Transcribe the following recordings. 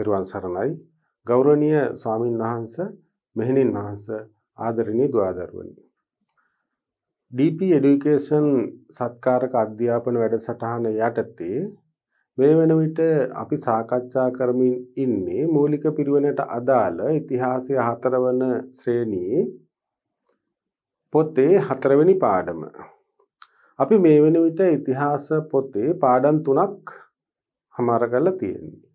තෙරුවන් සරණයි ගෞරවනීය ස්වාමින් වහන්ස මෙහෙණින් වහන්ස ආදරණීය දුවදරුවනි DP Education සත්කාරක අධ්‍යාපන වැඩසටහන යටතේ මේ වන විට අපි සාකච්ඡා කරමින් ඉන්නේ මූලික පිරිවෙනට අදාළ ඉතිහාසය හතරවන ශ්‍රේණියේ පොතේ හතරවෙනි පාඩම. අපි මේ වෙන විට ඉතිහාස පොතේ පාඩම් තුනක් හමාර කරලා තියෙන්නේ.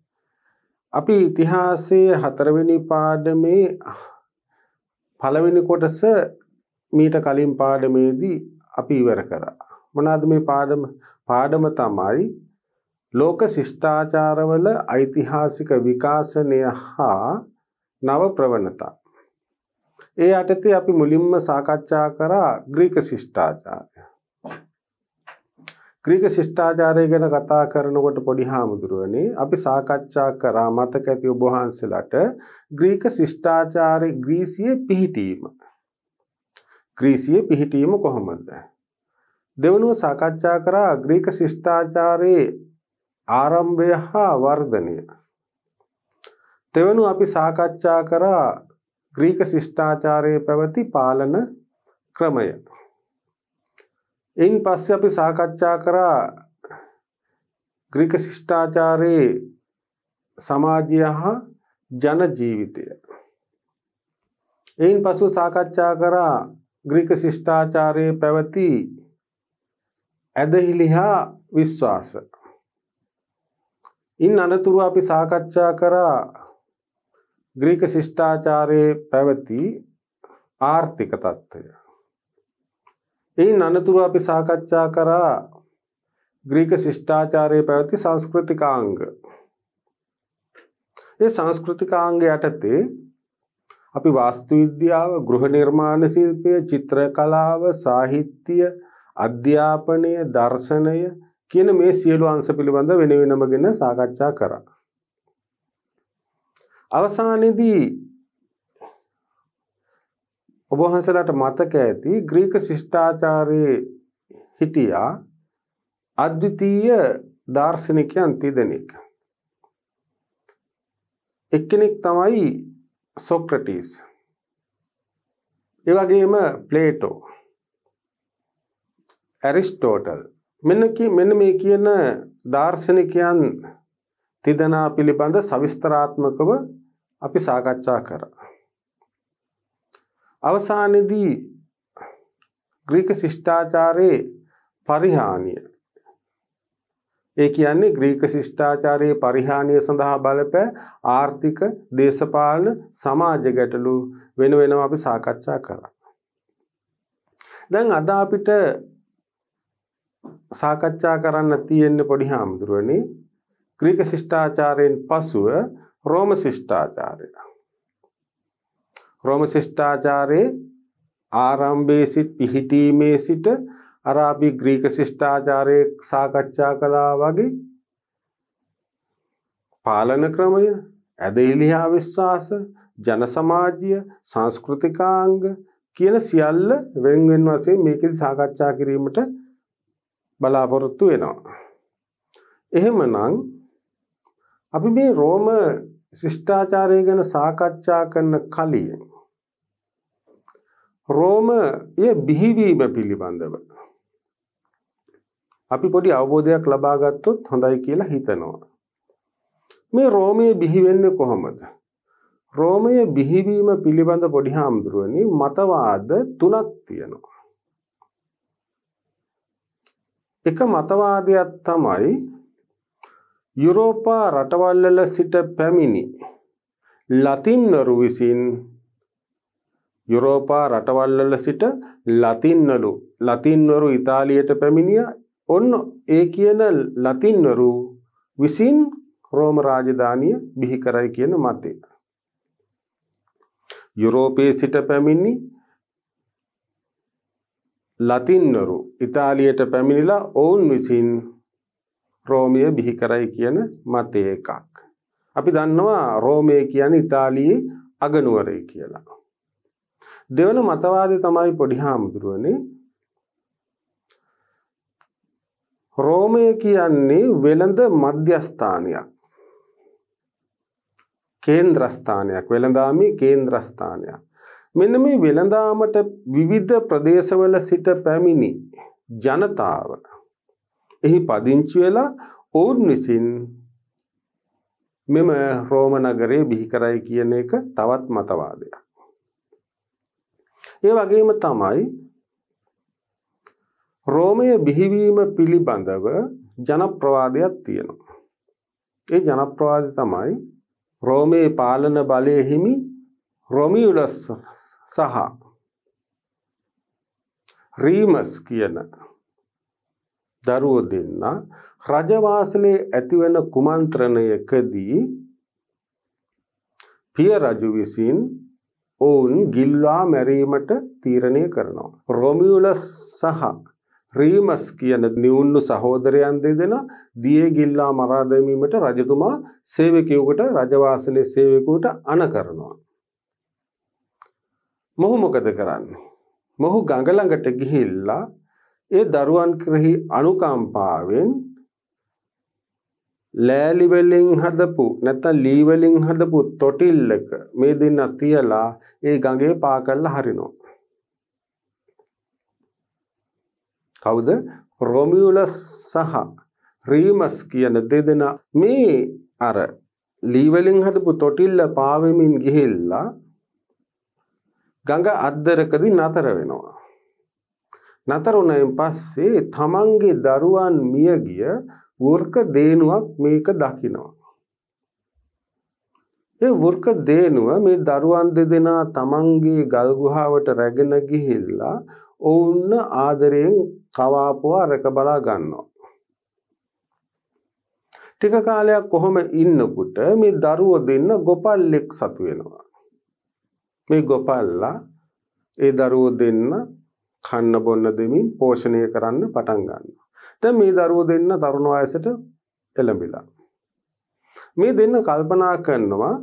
අපි ඉතිහාසයේ හතරවෙනි පාඩමේ පළවෙනි කොටස මීට කලින් පාඩමේදී අපි ඉවර කරා. මොනවාද මේ පාඩම? පාඩම තමයි ලෝක ශිෂ්ටාචාරවල ඓතිහාසික විකාශනය හා නව ප්‍රවණතා. ඒ යටතේ අපි මුලින්ම සාකච්ඡා කරා ග්‍රීක ශිෂ්ටාචාරය. ග්‍රීක ශිෂ්ඨාචාරය ගැන කතා කරනකොට පොඩි හාමුදුරුවනේ අපි සාකච්ඡා කරා මතක ඇති ඔබ වහන්සේලාට ග්‍රීක ශිෂ්ඨාචාරයේ ග්‍රීසියේ පිහිටීම ග්‍රීසියේ පිහිටීම කොහොමද දෙවනුව සාකච්ඡා කරා ග්‍රීක ශිෂ්ඨාචාරයේ ආරම්භය හා වර්ධනය තෙවනුව අපි සාකච්ඡා කරා ග්‍රීක ශිෂ්ඨාචාරයේ පැවති පාලන ක්‍රමය එයින් පස්ස අපි සාකච්ඡා කරා ග්‍රික ශිෂ්ඨාචාරයේ සමාජය හා ජන ජීවිතය. එයින් පසු සාකච්ඡා කරා ග්‍රීක ශිෂ්ඨාචාරයේ පැවති ඇදහිලි හා විශ්වාස. ඉන් අනතුරුව අපි සාකච්ඡා කරා ග්‍රීක ශිෂ්ඨාචාරයේ පැවති ආර්ථික තත්ත්වය. එයින් අනතුරු අපි සාකච්ඡා කරා ග්‍රීක ශිෂ්ඨාචාරයේ පැවති සංස්කෘතිකාංග. ඒ සංස්කෘතිකාංග යටතේ අපි වාස්තු විද්‍යාව, ගෘහ නිර්මාණ ශිල්පය, චිත්‍ර කලාව, සාහිත්‍ය, අධ්‍යාපනය, දර්ශනය කියන මේ සියලු අංශ පිළිබඳ වෙන වෙනමගෙන සාකච්ඡා කරා. අවසානයේදී ඔබ වහන්සේලාට මතක ඇති ග්‍රීක ශිෂ්ටාචාරයේ හිටියා අද්විතීය දාර්ශනිකයන් තිදෙනෙක්. එක්කෙනෙක් තමයි සොක්‍රටිස්. ඒ වගේම ප්ලේටෝ. ඇරිස්ටෝටල් මෙන්න මෙන්න මේ කියන දාර්ශනිකයන් තිදනා පිළිබඳ සවිස්තරාත්මකව අපි සාකච්ඡා කරා. අවසානයේදී ග්‍රීක ශිෂ්ටාචාරයේ පරිහානිය ඒ කියන්නේ ග්‍රීක ශිෂ්ටාචාරයේ පරිහානිය සඳහා බලපෑ ආර්ථික දේශපාලන සමාජ ගැටලු වෙන වෙනම අපි සාකච්ඡා කරා. දැන් අද අපිට සාකච්ඡා කරන්න තියෙන පොඩි හාමුදුරුවනේ ග්‍රීක ශිෂ්ටාචාරයෙන් පසුව රෝම ශිෂ්ටාචාරය. ක්‍රෝමශිෂ්ඨාචාරයේ ආරම්භයේ සිට පිහිටීමේ සිට අර අපි ග්‍රීක ශිෂ්ඨාචාරයේ සාකච්ඡා කළා වගේ පාලන ක්‍රමය ඇදහිලිහා විශ්වාස ජන සමාජීය සංස්කෘතිකාංග කියන සියල්ල වෙන් වෙන වශයෙන් මේකෙදි සාකච්ඡා කිරීමට බලාපොරොත්තු වෙනවා. එහෙමනම් අපි මේ රෝම ශිෂ්ටාචාරය ගැන සාකච්ඡා කරන කලින් රෝමය බිහිවීම පිළිබඳව. අපි පොඩි අවබෝධයක් ලබාගත්තොත් හොඳයි කියලා හිතනවා. මේ රෝමය බිහිවෙන්න කොහොමද. රෝමය බිහිවීම පිළිබඳ පොඩි හාමුදුරුවනි මතවාද තුනක් තියෙනවා. එක මතවාදයක් තමයි යුරෝපා රටවල්ලල සිට පැමිණි ලතින්නරු විසින් යුරෝපා රටවල්වල සිට ලතින්නලු ලතින්වරු ඉතාලියට පැමිණිය ඔන්න ඒ කියන ලතින්වරු විසින් රෝම රාජධානිය බිහි කරයි කියන මතය. යුරෝපයේ සිට පැමිණි ලතින්වරු ඉතාලියට පැමිණිලා ඔවුන් විසින් රෝමය බිහි කරයි කියන මතය එකක්. අපි දන්නවා රෝමය කියන ඉතාලයේ අගනුවරය කියලා. දෙවන මතවාදය තමයි පොඩි හාමුදුරුවනේ රෝමය කියන්නේ වෙළඳ මධ්‍යස්ථානයක් කේන්ද්‍රස්ථානයක් වෙළඳාමි කේන්ද්‍රස්ථානයක් මෙන්න මේ වෙළඳාමට විවිධ ප්‍රදේශවල සිට පැමිණි ජනතාව එහි පදිංචි වෙලා ඔවුන් විසින් මෙම රෝම නගරේ බිහි කරයි කියන එක තවත් මතවාදයක් ඒ වගේම තමයි රෝමය බිහිවීම පිළිබඳව ජනප්‍රවාදයක් තියෙනවා. ඒ ජනප්‍රවාද තමයි රෝමයේ පාලන බලය හිමි රොමියුලස් සහ රීමස් කියන දරුවෝ දෙන්න රජවාසලේ ඇතිවන කුමන්ත්‍රණයකදී පිය රජු විසින් ඔවුන් ගිල්වා මැරීමට තීරණය කරනවා. රොමියුලස් සහ රීමස් කියන නිවුන්නු සහෝදරයන් දෙදෙන දිය ගිල්ලා මරා දැමීමට රජතුමා සේවකයෙකුට රජවාසලේ සේවකයෙකුට අණ කරනවා. මොහු මොකද කරන්නේ? මොහු ගඟ ළඟට ගිහිල්ලා ඒ දරුවන් කෙරෙහි අනුකම්පාවෙන් ලෑලි වලින් හදපු නැත්නම් ලී වලින් හදපු තොටිල්ලක මේ දෙන්න තියලා ඒ ගඟේ පා කරලා හරිනවා. කවුද? රොමියුලස් සහ රීමස් කියන දෙදෙනා මේ අර ලී වලින් හදපු තොටිල්ල පාවෙමින් ගිහිල්ලා ගඟ අද්දරකදී නතර වෙනවා. නතර වුණයින් පස්සේ තමන්ගේ දරුවන් මිය ගිය වෘක දේනුවක් මේක දකිනවා. ඒ වෘක දේනුව මේ දරුවන් දෙදෙනා තමන්ගේ ගල් ගුහාවට රැගෙන ගිහිල්ලා ඔවුන්න ආදරයෙන් කවාපුවා රැක බලා ගන්නවා. ටික කාලයක් කොහොම ඉන්නකොට මේ දරුවෝ දෙන්න ගොපල්ලෙක් සතු වෙනවා. මේ ගොපල්ලා ඒ දරුවෝ දෙන්න කන්න බොන්න දෙමින් පෝෂණය කරන්න පටන් ගන්නවා. දැන් මේ දරුවෝ දෙන්න තරුණ වයසට එළඹිලා. මේ දෙන්න කල්පනා කරනවා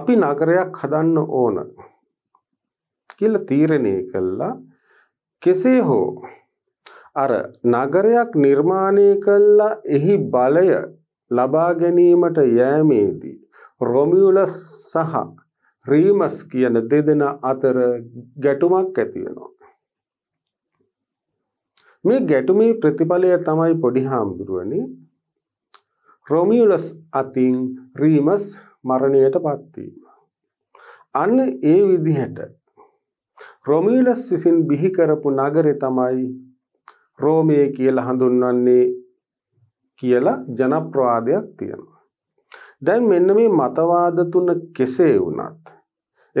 අපි නගරයක් හදන්න ඕන කියලා තීරණය කළා කෙසේ හෝ අර නගරයක් නිර්මාණය කළා එහි බලය ලබා ගැනීමට යෑමේදී රොමියුලස් සහ රීමස් කියන දෙදෙනා අතර ගැටුමක් ඇති වෙනවා. මේ ගැටුමේ ප්‍රතිඵලය තමයි පොඩි හාමුදුරුවනි රොමියුලස් අතින් රීමස් මරණයට පත්වීම. අන්න ඒ විදිහට රොමියුලස් විසින් බිහි කරපු නගරේ තමයි රෝමය කියලා හඳුන්වන්නේ කියලා ජනප්‍රවාදයක් තියෙනවා. දැන් මෙන්න මේ මතවාද තුන කෙසේ වුණත්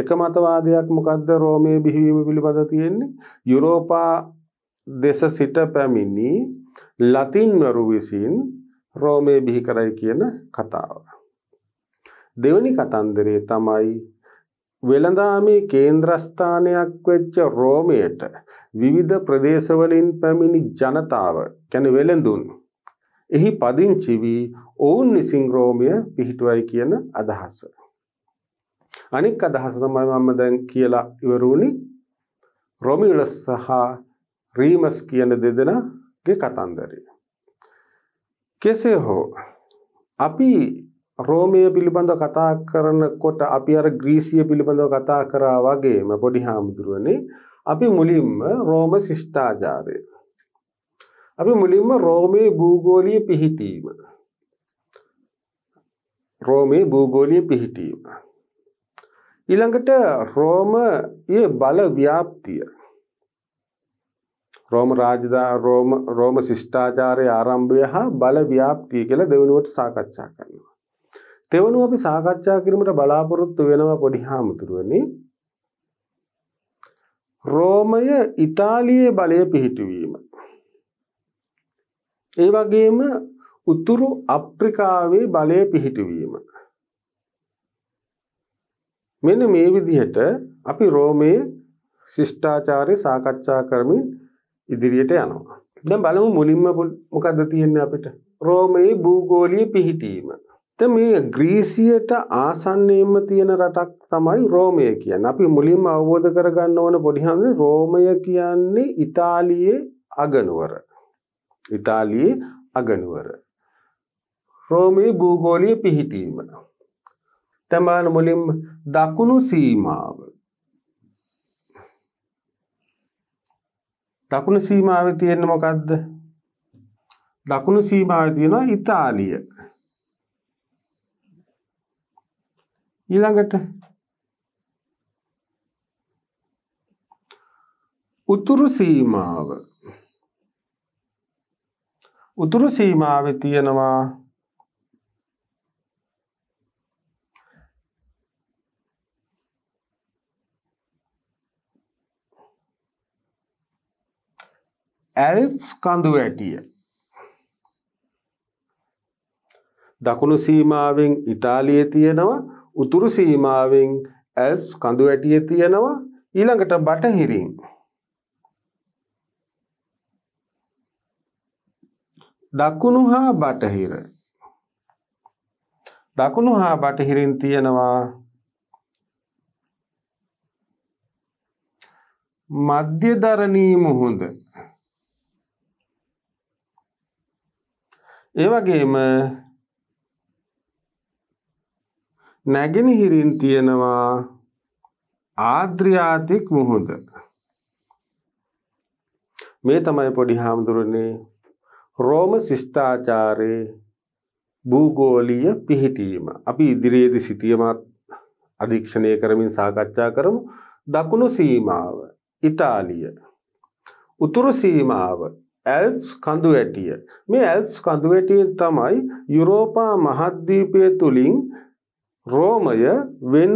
එක මතවාදයක් මොකද්ද රෝමයේ බිහිවීම පිළිබඳ තියෙන්නේ යුරෝපා දෙස සිට පැමිණි ලතින්වරු විසින් රෝමේ බිහි කරයි කියන කතාව. දෙවනි කතන්දරේ තමයි වෙළඳාමේ කේන්ද්‍රස්ථානයක් වෙච්ච රෝමයට විවිධ ප්‍රදේශවලින් පැමිණි ජනතාව කැන වෙළඳුන්. එහි පදිංචි වී ඔවුන් විසින් රෝමය පිහිටුවයි කියන අදහස. අනික් අදහස තමයි මම දැන් කියලා ඉවරුණි රොමියුලස් සහ රීමස් කියන දෙදෙනගේ කතන්දරය. කෙසේ හෝ අපි රෝමය පිළිබඳව කතා කරනකොට අපි අර ග්‍රීසිය පිළිබඳව කතා කරා වගේම පොඩි හාමුදුරුවනේ අපි මුලින්ම රෝම ශිෂ්ඨාචාරය. අපි මුලින්ම රෝමේ භූගෝලීය පිහිටීම. රෝමේ භූගෝලීය පිහිටීම. ඊළඟට රෝමයේ බල ව්‍යාප්තිය රෝම රාජදා රෝම රෝම ශිෂ්ටාචාරයේ ආරම්භය හා බල ව්‍යාප්තිය කියලා දෙවෙනුවට සාකච්ඡා කරනවා. තෙවනුව අපි සාකච්ඡා කිරීමට බලාපොරොත්තු වෙනවා පොඩි හාමුදුරුවනේ රෝමය ඉතාලියේ බලය පිහිටුවීම. ඒ වගේම උතුරු අප්‍රිකාවේ බලය පිහිටුවීම. මෙන්න මේ විදිහට අපි රෝමයේ ශිෂ්ඨාචාරය සාකච්ඡා කරමින් ඉදිරියට යනවා. දැන් බලමු මුලින්ම මොකක්ද තියෙන්නේ අපිට? රෝමයේ භූගෝලීය පිහිටීම. දැන් මේ ග්‍රීසියට ආසන්නයෙන්ම තියෙන රටක් තමයි රෝමය කියන්නේ. අපි මුලින්ම අවබෝධ කරගන්න ඕන පොඩි හැමෝම රෝමය කියන්නේ ඉතාලියේ අගනුවර. ඉතාලියේ අගනුවර. රෝමයේ භූගෝලීය පිහිටීම. තමන් මුලින්ම දකුණු සීමාව දකුණු සීමාවේ තියෙන මොකද්ද? දකුණු සීමාවේ තියෙනවා ඉතාලිය. ඊළඟට උතුරු සීමාව උතුරු සීමාවේ තියෙනවා ඇල්ප්ස් කඳු වැටිය දකුණු සීමාවෙන් ඉතාලියේ තියෙනවා උතුරු සීමාවෙන් ඇල්ස් කඳු වැටිය තියෙනවා ඊළඟට බටහිරින් දකුණු හා බටහිර දකුණු හා බටහිරින් තියෙනවා මධ්‍යධරණී මුහුද ඒ වගේම නැගෙනහිරින් තියෙනවා ආද්‍රියාතික් මුහුද. මේ තමයි පොඩි හාමුදුරනේ රෝම ශිෂ්ඨාචාරයේ භූගෝලීය පිහිටීම. අපි ඉදිරියේදී සිටියමත් අධීක්ෂණය කරමින් සාකච්ඡා කරමු. දකුණු සීමාව ඉතාලිය. උතුරු සීමාව ඇල්ස් කඳුවැටිය. මේ ඇල්ස් කඳුවැටියෙන් තමයි යුරෝපා මහද්දීපය තුළින් රෝමය වෙන්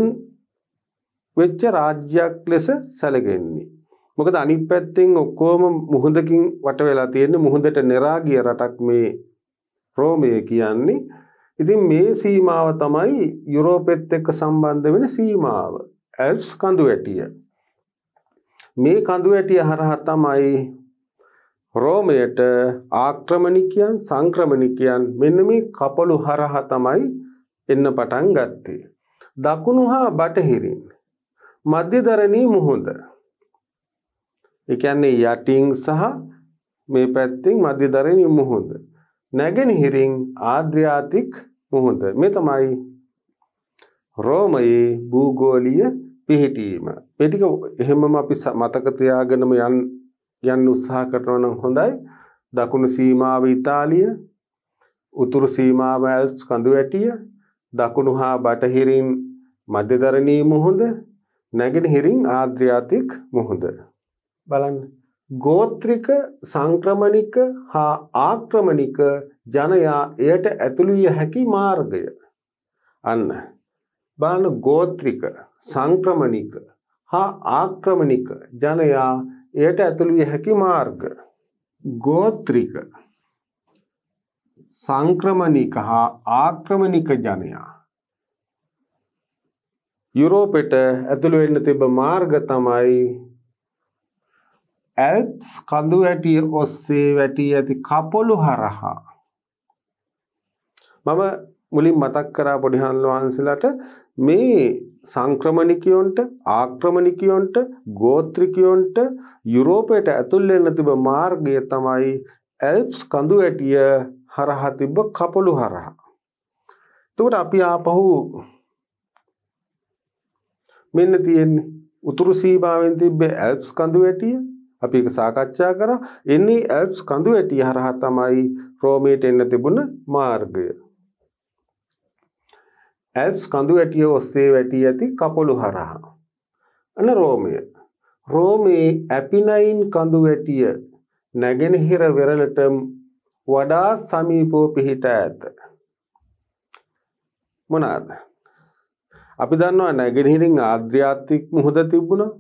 වෙච්ච රාජ්‍යයක් ලෙස සැලකෙන්නේ. මොකද අනිත් පැත්තෙන් ඔක්කොම මුහුදකින් වට වෙලා තියෙන මුහුදට නෙරා ගිය රටක් මේ රෝමය කියන්නේ. ඉතින් මේ සීමාව තමයි යුරෝපෙත් එක්ක සම්බන්ධ වෙන සීමාව. ඇල්ස් කඳුවැටිය. මේ කඳුවැටිය හරහා තමයි රෝමයට ආක්‍රමණිකයන් සංක්‍රමණිකයන් මෙන්න මේ කපළු හරහා තමයි එන්න පටන් ගත්තේ. දකුණු හා බටහිරින් මධ්‍යධරණී මුහුද. ඒ කියන්නේ යටින් සහ මේ පැත්තෙන් මධ්‍යධරණී මුහුද. නැගෙනහිරින් ආද්‍රියාතික් මුහුද. මේ තමයි රෝමයේ භූගෝලීය පිහිටීම. මේ ටික එහෙමම අපි මතක තියාගෙනම යන්න යන්න උත්සාහ කරනවා නම් හොඳයි. දකුණු සීමාව ඉතාලිය, උතුරු සීමාව ඇල්ප්ස් කඳු ඇටිය, දකුණු හා බටහිරින් මධ්‍යධරණී මුහුද, නැගෙනහිරින් ආද්‍රියාතික් මුහුද. බලන්න ගෝත්‍රික සංක්‍රමණික හා ආක්‍රමණික ජනයා එයට ඇතුළු විය හැකි මාර්ගය අන්න බලන්න ගෝත්‍රික සංක්‍රමණික හා ආක්‍රමණික ජනයා එයට ඇතුළුවිය හැකි මාර්ග ගෝත්‍රික සංක්‍රමණික හා ආක්‍රමණික ජනයා යුරෝපෙට ඇතුළු වෙන්න තිබ මාර්ග තමයි ඇල්ප්ස් කඳු වැටිය ඔස්සේ වැටී ඇති කපොළු හරහා මම මුලින් මතක් කරා පොඩිහන්ල වහන්සේලාට මේ සංක්‍රමණිකයොන්ට ආක්‍රමණිකයොන්ට ගෝත්‍රිකයොන්ට යුරෝපයට ඇතුල් වෙන්න තිබ මාර්ගය තමයි ඇල්ප්ස් කඳු ඇටිය හරහා තිබ්බ කපළු හරහා. එතකොට අපි ආපහු මෙන්න තියෙන්නේ උතුරු සීමාවෙන් තිබ්බ ඇල්ප්ස් කඳු ඇටිය අපි ඒක සාකච්ඡා කරා. එන්නේ ඇල්ප්ස් කඳු ඇටිය හරහා තමයි රෝමයට එන්න තිබුණ මාර්ගය. ඇල්ස් කඳු ඇටිය ඔස්සේ වැටී ඇති කපොළු හරහා. අන රෝමය. රෝමයේ ඇපිනයින් කඳු වැටිය නැගෙනහිර වෙරළට වඩා සමීපෝ පිහිට ඇත. මොනාද. අපි දන්නවා නැගෙනහිරින් ආධ්‍යාත්තික් මුහුද තිබුණා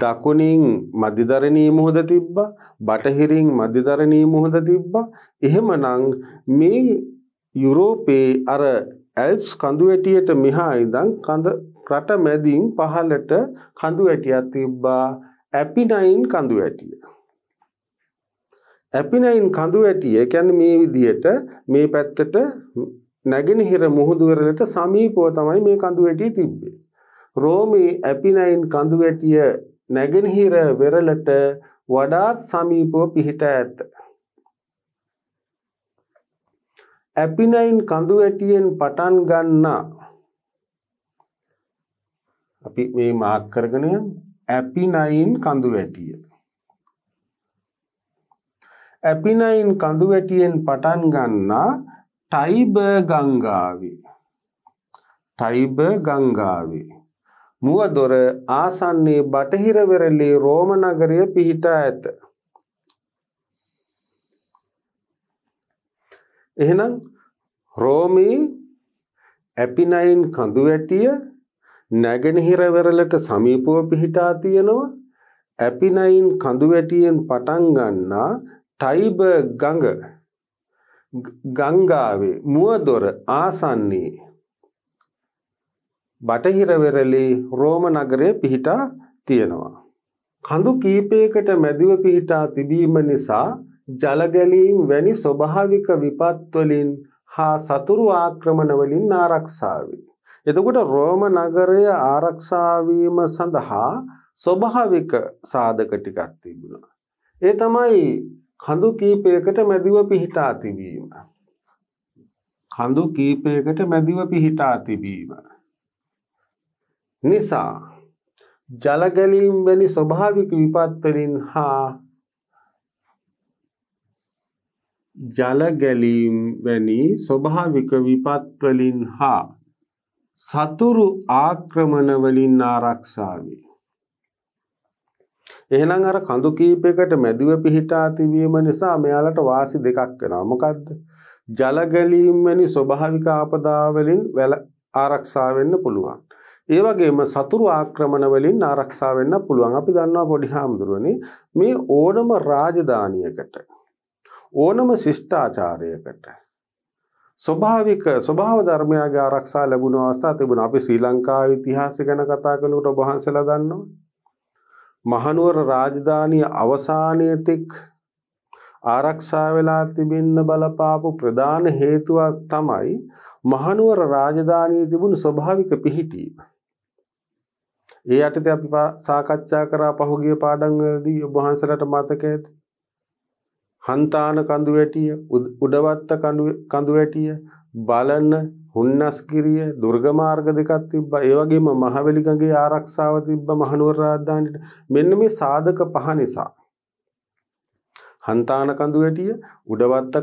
දකුණින් මධිදරණී මුහුද තිබ්බ බටහිරින් මධිදරණී මුහුද තිබ්බ එහෙමනං මේ යුරෝපයේ අර ඇල්ප්ස් කඳු ඇටියට මෙහා ඉඳන් කඳ රට මැදින් පහළට කඳු ඇටියක් තිබ්බා ඇපිනයින් කඳු ඇටිය. ඇපිනයින් කඳු ඇටිය කියන්නේ මේ විදියට මේ පැත්තට නැගෙනහිර මුහුදුවරලට සමීපව තමයි මේ කඳු ඇටිය තිබ්බේ. රෝමේ ඇපිනයින් කඳු ඇටිය නැගෙනහිර වෙරළට වඩාත් සමීපව පිහිට ඇත. ඇපිනයින් කඳු ඇටියෙන් පටන් ගන්නා අපි මේ මාක් කරගෙන ඇපිනයින් කඳු වැටිය ඇපිනයින් කඳු වැටියෙන් පටන් ගන්නා ටයිබ ගංගාවේ ටයිබ ගංගාවේ මුවදොර ආසන්නේ බටහිර වෙරළේ රෝම නගරය පිහිටා ඇත එහෙනම් රෝමී ඇපිනයින් කඳු වැටිය නැගෙනහිර වෙරළට සමීපව පිහිටා තියෙනවා ඇපිනයින් කඳු වැටියෙන් පටන් ගන්නා ටයිබර් ගඟ ගංගාවේ මුවදොර ආසන්නයේ බටහිර වෙරළේ රෝම නගරයේ පිහිටා තියෙනවා කඳු කීපයකට මැදිව පිහිටා තිබීම නිසා ජලගැලීම් වැනි ස්වභාවික විපත්වලින් හා සතුරු ආක්‍රමණවලින් ආරක්ෂාවේ. එතකොට රෝම නගරය ආරක්ෂාවීම සඳහා ස්වභාවික සාධක ටිකක් තිබුණා. ඒ තමයි කඳු කීපයකට මැදිව පිහිටා තිබීම. කඳු කීපයකට මැදිව පිහිටා තිබීම. නිසා ජලගැලීම් වැනි ස්වභාවික විපත්වලින් හා ජල ගැලීම් වැනි ස්වභාවික විපත් වලින් හා සතුරු ආක්‍රමණ වලින් ආරක්ෂා වේ. එහෙනම් අර කඳු කීපයකට මැදිව පිහිටා තිබීම නිසා මෙයාලට වාසි දෙකක් වෙනවා. මොකද්ද? ජල ගැලීම් වැනි ස්වභාවික ආපදා වලින් ආරක්ෂා වෙන්න පුළුවන්. ඒ වගේම සතුරු ආක්‍රමණ වලින් ආරක්ෂා වෙන්න පුළුවන්. අපි දන්නවා පොඩි හාමුදුරනේ මේ ඕනම රාජධානියකට ඕනම ශිෂ්ඨාචාරයකට ස්වභාවික ස්වභාව ධර්මයාගේ ආරක්ෂා ලැබුණ අවස්ථා තිබුණා. අපි ශ්‍රී ලංකාවේ ඉතිහාසය ගැන කතා කළොත් ඔබ වහන්සේලා දන්නවා. මහනුවර රාජධානිය අවසානයේ තෙක් ආරක්ෂා වෙලා තිබෙන්න බලපාපු ප්‍රධාන හේතුවක් තමයි මහනුවර රාජධානියේ තිබුණු ස්වභාවික පිහිටීම. ඒ යටතේ අපි සාකච්ඡා කරා පහුගිය පාඩම් වලදී ඔබ වහන්සේලාට මතක ඇති. හන්තාන කඳු වැටිය උඩවත්ත කඳු වැටිය බලන්න හුන්නස්කිරිය දුර්ග මාර්ග දෙකක් තිබ්බා ඒ වගේම මහවැලිගඟේ ආරක්ෂාව තිබ්බා මහනුවර රාජධානියට මෙන්න මේ සාධක පහ නිසා හන්තාන කඳු වැටිය උඩවත්ත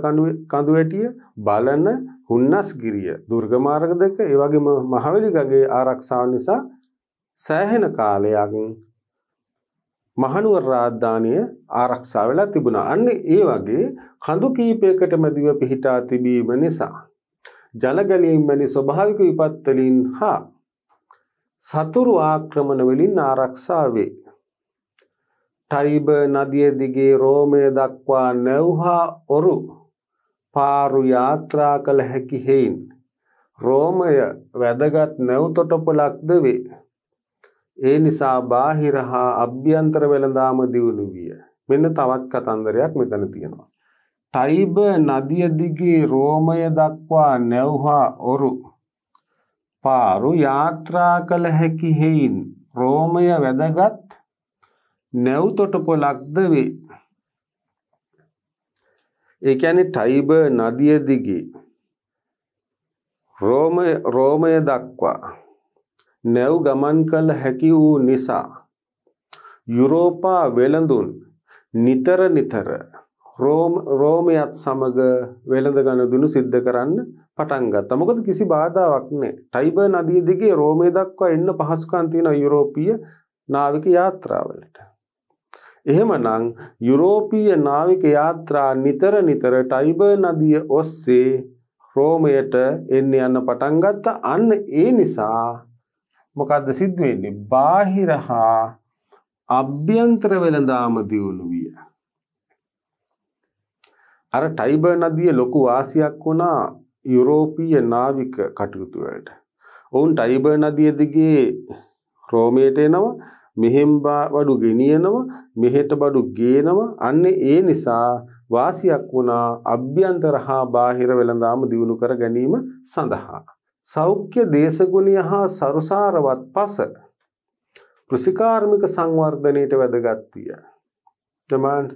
කඳු වැටිය බලන හුන්නස්ගිරිය දුර්ග මාර්ග දෙක ඒ වගේම මහවැලිගඟේ ආරක්ෂාව නිසා සෑහෙන කාලයක් මහනුවර රාජධානිය ආරක්ෂා වෙලා තිබුණා. අන්න ඒ වගේ කඳු කීපයකට මැදිව පිහිටා තිබීම නිසා ජලගැලීම් වැනි ස්වභාවික විපත් වලින් හා සතුරු ආක්‍රමණ වලින් ආරක්ෂා වේ. ටයිබ නදිය දිගේ රෝමය දක්වා නැවහා ඔරු පාරු යාත්‍රා කළ හැකි හේයින් රෝමය වැදගත් නැව් තොටුපළක්ද වේ. ඒ නිසා බාහිර හා අභ්‍යන්තර වෙළඳාම දියුණු විය. මෙන්න තවත් කතන්දරයක් මෙතන තියෙනවා. ටයිබ නදිය දිගේ රෝමය දක්වා නැව්හා ඔරු පාරු යාත්‍රා කළ හැකි හේයින් රෝමය වැදගත් නැව් තොටුපොළක්ද වේ. ඒ කියන්නේ ටයිබ නදිය දිගේ රෝමය රෝමය දක්වා නැව් ගමන් කළ හැකි වූ නිසා යුරෝපා වෙළඳුන් නිතර නිතර රෝම රෝමයත් සමග වෙළඳ ගනුදෙනු සිද්ධ කරන්න පටන් ගත්තා. මොකද කිසි බාධාවක් නැහැ. ටයිබර් නදිය දිගේ රෝමේ දක්වා එන්න පහසුකම් තියෙන යුරෝපීය නාවික යාත්‍රාවලට. එහෙමනම් යුරෝපීය නාවික යාත්‍රා නිතර නිතර ටයිබර් නදිය ඔස්සේ රෝමයට එන්න යන්න පටන් ගත්තා. අන්න ඒ නිසා මොකක්ද සිද්ධ වෙන්නේ? බාහිර හා අභ්‍යන්තර වෙළඳාම දියුණු විය. අර ටයිබර් නදිය ලොකු වාසියක් වුණා යුරෝපීය නාවික කටයුතු වලට. ඔවුන් ටයිබර් නදිය දිගේ රෝමයට එනවා, මෙහෙම් බඩු ගෙනියනවා, මෙහෙට බඩු ගේනවා. අන්න ඒ නිසා වාසියක් වුණා අභ්‍යන්තර හා බාහිර වෙළඳාම දියුණු කර ගැනීම සඳහා. සෞඛ්‍ය දේශගුණය හා සරුසාරවත් පස කෘසිකාර්මික සංවර්ධනයට වැදගත්විය. තමන්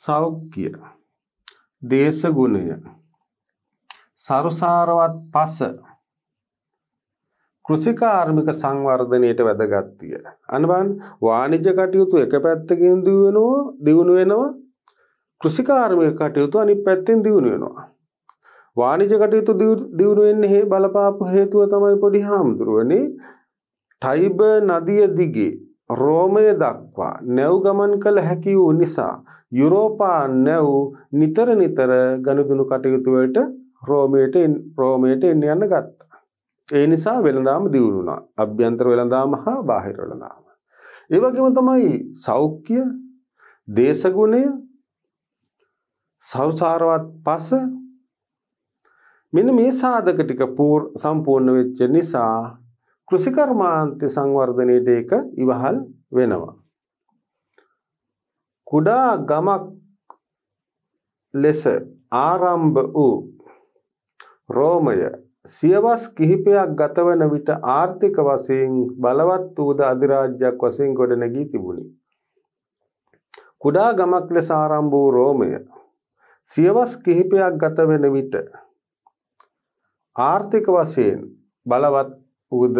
සෞඛ්‍ය දේශගුණය සරුසාරවත් පස කෘසිකාර්මික සංවර්ධනයට වැදගත්තිය. අනබන් වානිජ කටයුතු එක පැත්තකින් දියුණුව දියුණු වෙනවා කෘසිකාර්මික කටයුතු අනි පැත්තෙන් දියුණු වෙනවා. වාණිජ කටයුතු දියුණු වෙන්න හේ බලපාපු හේතුව තමයි පොඩි හාමුදුරුවනේ ටයිබර් නදිය දිගේ රෝමය දක්වා නැව් ගමන් කළ හැකි වූ නිසා යුරෝපා නැව් නිතර නිතර ගනුදුනු කටයුතු වලට රෝමයට රෝමයට එන්න යන්න ගත්තා. ඒ නිසා වෙළඳාම දියුණු වුණා. අභ්‍යන්තර වෙළඳාම හා බාහිර වෙළඳාම. ඒ වගේම තමයි සෞඛ්‍ය, දේශගුණය, සෞසාරවත් පස මෙන්න මේ සාධක ටික සම්පූර්ණ වෙච්ච නිසා කෘෂිකර්මාන්ත සංවර්ධනයේට ඒක ඉවහල් වෙනවා. කුඩා ගමක් ලෙස ආරම්භ වූ රෝමය සියවස් කිහිපයක් ගතවන විට ආර්ථික වශයෙන් බලවත් වූද අධිරාජ්‍යයක් වශයෙන් ගොඩනැගී තිබුණි. කුඩා ගමක් ලෙස ආරම්භ වූ රෝමය සියවස් කිහිපයක් ගත වෙන විට ආර්ථික වශයෙන් බලවත් වූද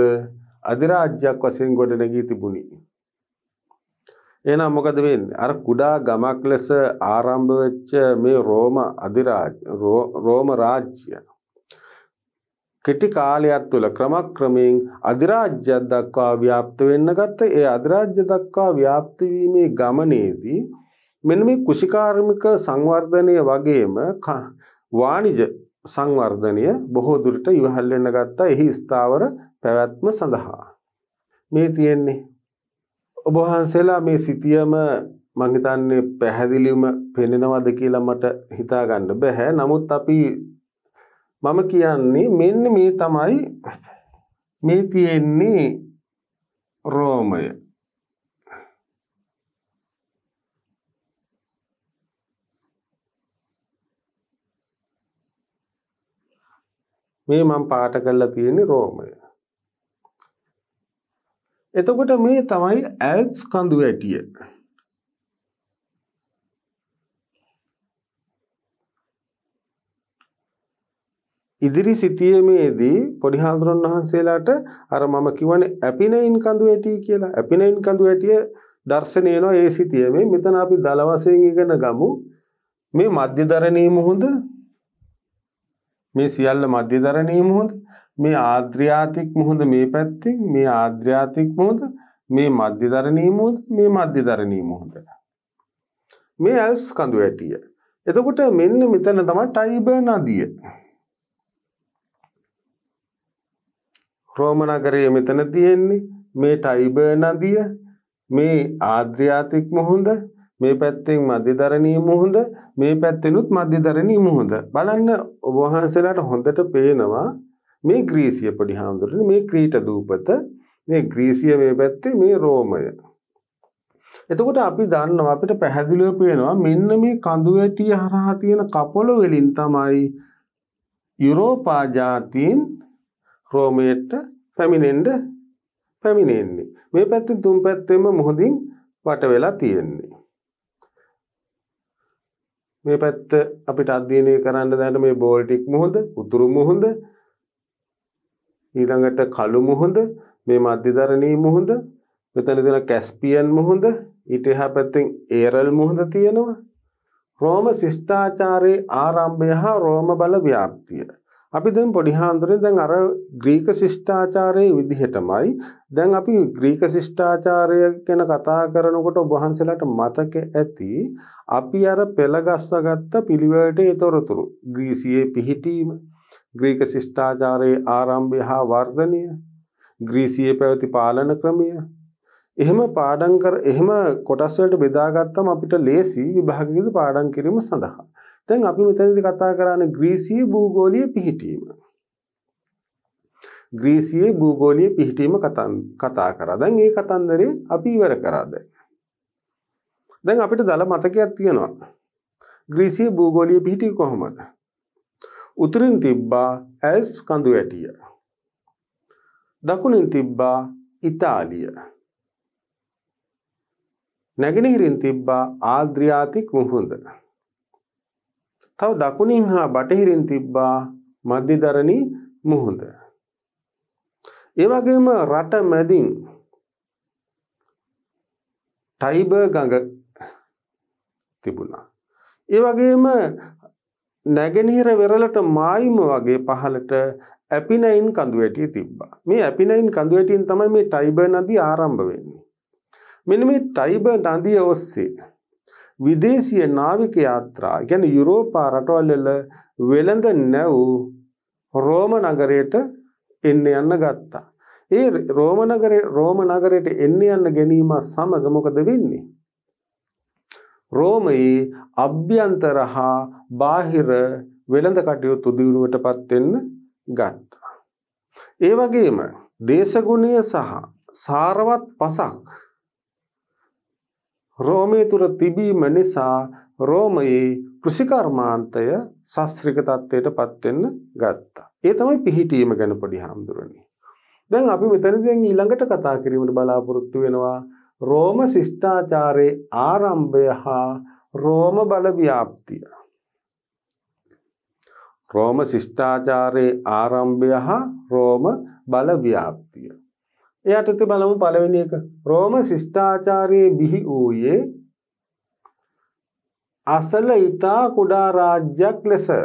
අධිරාජ්‍යයක් වශයෙන් ගොඩනැගී තිබුණි. එහෙනම් මොකද වෙන්නේ? අර කුඩා ගමක් ලෙස ආරම්භ වෙච්ච මේ රෝම අධිරාජ රෝම රාජ්‍ය කෙටි කාලයක් තුළ ක්‍රමක්‍රමයෙන් අධිරාජ්‍යයක් දක්වා ව්‍යාප්ත වෙන්න ගත්ත ඒ අධිරාජ්‍ය දක්වා ව්‍යාප්ත වීමේ ගමනේදී මෙන්න මේ කුෂිකාර්මික සංවර්ධනය වගේම වාණිජ සංවර්ධනය බොහෝ දුරට ඉවහල් වෙන්න ගත්තා එහි ස්ථාවර පැවැත්ම සඳහා මේ තියෙන්නේ ඔබ වහන්සේලා මේ සිටියම මං හිතන්නේ පැහැදිලිවම පෙනෙනවද කියලා මට හිතා ගන්න බෑ නමුත් අපි මම කියන්නේ මෙන්න මේ තමයි මේ තියෙන්නේ රෝමය මේ මම පාට කරලා තියෙන්නේ රෝමය. එතකොට මේ තමයි ඇල්ප්ස් කඳු වැටිය. ඉදිරි සිතියමේදී පොඩි හාමුදුරන් වහන්සේලාට අර මම කිවනේ ඇපිනයින් කඳු ඇටි කියලා. ඇපිනයින් කඳු ඇටිය දර්ශනය එනවා ඒ සිතියමේ. මෙතන අපි දල වශයෙන් ඉගෙන ගමු. මේ මධ්‍යදරණීය මුහුද මේ සියල්ල මධ්‍යදරණී මුහුද මේ ආද්‍රියාතික් මුහුද මේ පැත්තෙන් මේ ආද්‍රියාතික් මුහුද මේ මධ්‍යදරණී මුහුද මේ මධ්‍යදරණී මුහුද මේ ඇල්ස් කඳු ඇටිය එතකොට මෙන්න මෙතන තමයි ටයිබර් නදිය රෝම නගරයේ මෙතන තියෙන්නේ මේ ටයිබර් නදිය මේ ආද්‍රියාතික් මුහුද මේ පැත්තෙන් මධ්‍යධරණීය මොහොඳ මේ පැත්තෙනුත් මධ්‍යධරණීය මොහොඳ බලන්න ඔබ වහන්සේලාට හොඳට පේනවා මේ ග්‍රීසිය පොඩි හාමුදුරනේ මේ ක්‍රීට දූපත මේ ග්‍රීසිය මේ පැත්තේ මේ රෝමය එතකොට අපි දන්නවා අපිට පැහැදිලිව පේනවා මෙන්න මේ කඳු වැටි හරහා තියෙන කපොල වලින් තමයි යුරෝපා ජාතීන් රෝමයට පැමිණෙන්න පැමිණෙන්නේ මේ පැත්තෙන් තුන් පැත්තෙම මොහොතින් වට වෙලා තියෙන්නේ මේ පැත්ත අපිට අධ්‍යයනය කරන්න දැනට මේ බෝල්ටික් මුහොඳ උතුරු මුහොඳ ඊළඟට කළු මුහොඳ මේ මධ්‍යධරණී මුහොඳ මෙතන දෙන කැස්පියන් මුහොඳ ඊට එහා පැත්තෙන් ඒරල් මුහොඳ තියෙනවා රෝම ශිෂ්ඨාචාරයේ ආරම්භය හා රෝම බල ව්‍යාප්තිය අපි දැන් පොඩි හාමුදුරේ දැන් අර ග්‍රීක ශිෂ්ටාචාරයේ විදිහටමයි දැන් අපි ග්‍රීක ශිෂ්ටාචාරය ගැන කතා කරනකොට ඔබ වහන්සේලාට මතක ඇති අපි අර පෙළගස්සගත්ත පිළිවෙලට ඒ තොරතුරු ග්‍රීසියේ පිහිටීම ග්‍රීක ශිෂ්ටාචාරයේ ආරම්භය හා වර්ධනය ග්‍රීසියේ පැවති පාලන ක්‍රමය එහෙම පාඩම් කර එහෙම කොටස් වලට බෙදාගත්තම අපිට ලේසි විභාගයේදී පාඩම් කිරීම සඳහා දැන් අපි මෙතනදි කතා කරන්නේ ග්‍රීසියේ භූගෝලීය පිහිටීම. ග්‍රීසියේ භූගෝලීය පිහිටීම කතා කරා. දැන් මේ කතන්දරේ අපි ඉවර කරා දැන්. දැන් අපිට දල මතකයක් තියෙනවා. ග්‍රීසියේ භූගෝලීය පිහිටි කොහොමද? උතුරින් තිබ්බා ඇල්ස් කඳු ඇටිය. දකුණින් තිබ්බා ඉතාලිය. නැගෙනහිරින් තිබ්බා ආද්‍රියාතික් මුහුද. තව දකුණින් හා බටහිරින් තිබ්බා මධ්‍යධරණි මුහුද. ඒ වගේම රට මැදින් ටයිබර් ගඟ තිබුණා. ඒ වගේම නැගෙනහිර වෙරළට මායිම වගේ පහළට ඇපිනයින් කඳු වැටිය තිබ්බා. මේ ඇපිනයින් කඳු වැටියෙන් තමයි මේ ටයිබර් නදී ආරම්භ වෙන්නේ. මෙන්න මේ ටයිබර් නදිය ඔස්සේ විදේශීය නාවික යාත්‍රා කියන්නේ යුරෝපා රටවල්වල වෙළඳ නැව් රෝම නගරයට එන්න යන්න ගත්තා. ඒ රෝම නගරේ රෝම නගරයට එන්න යන්න ගැනීම සමග මොකද වෙන්නේ? රෝමයේ අභ්‍යන්තර හා බාහිර වෙළඳ කටයුතු දියුණුවටපත් වෙන්න ගත්තා. ඒ වගේම දේශගුණය සහ සාරවත් පසක් රෝමේ තුර තිබීම නිසා රෝමයේ කෘෂිකර්මාන්තය ශස්ත්‍රික තත්ත්වයට පත්වෙන්න ගත්තා. ඒ තමයි පිහිටීම ගැන පොඩි හාමුදුරණි. දැන් අපි මෙතනදෙන් ඊළඟට කතා කිරීමට බලාපොරොත්තු වෙනවා රෝම ශිෂ්ඨාචාරයේ ආරම්භය හා රෝම බල ව්‍යාප්තිය. රෝම ශිෂ්ඨාචාරයේ ආරම්භය හා රෝම බල ව්‍යාප්තිය. එයට තු බලමු පළවෙනි එක රෝම ශිෂ්ඨාචාරයේ බිහි වූයේ අසල ඊතා කුඩා රාජ්‍යයක් ලෙසය.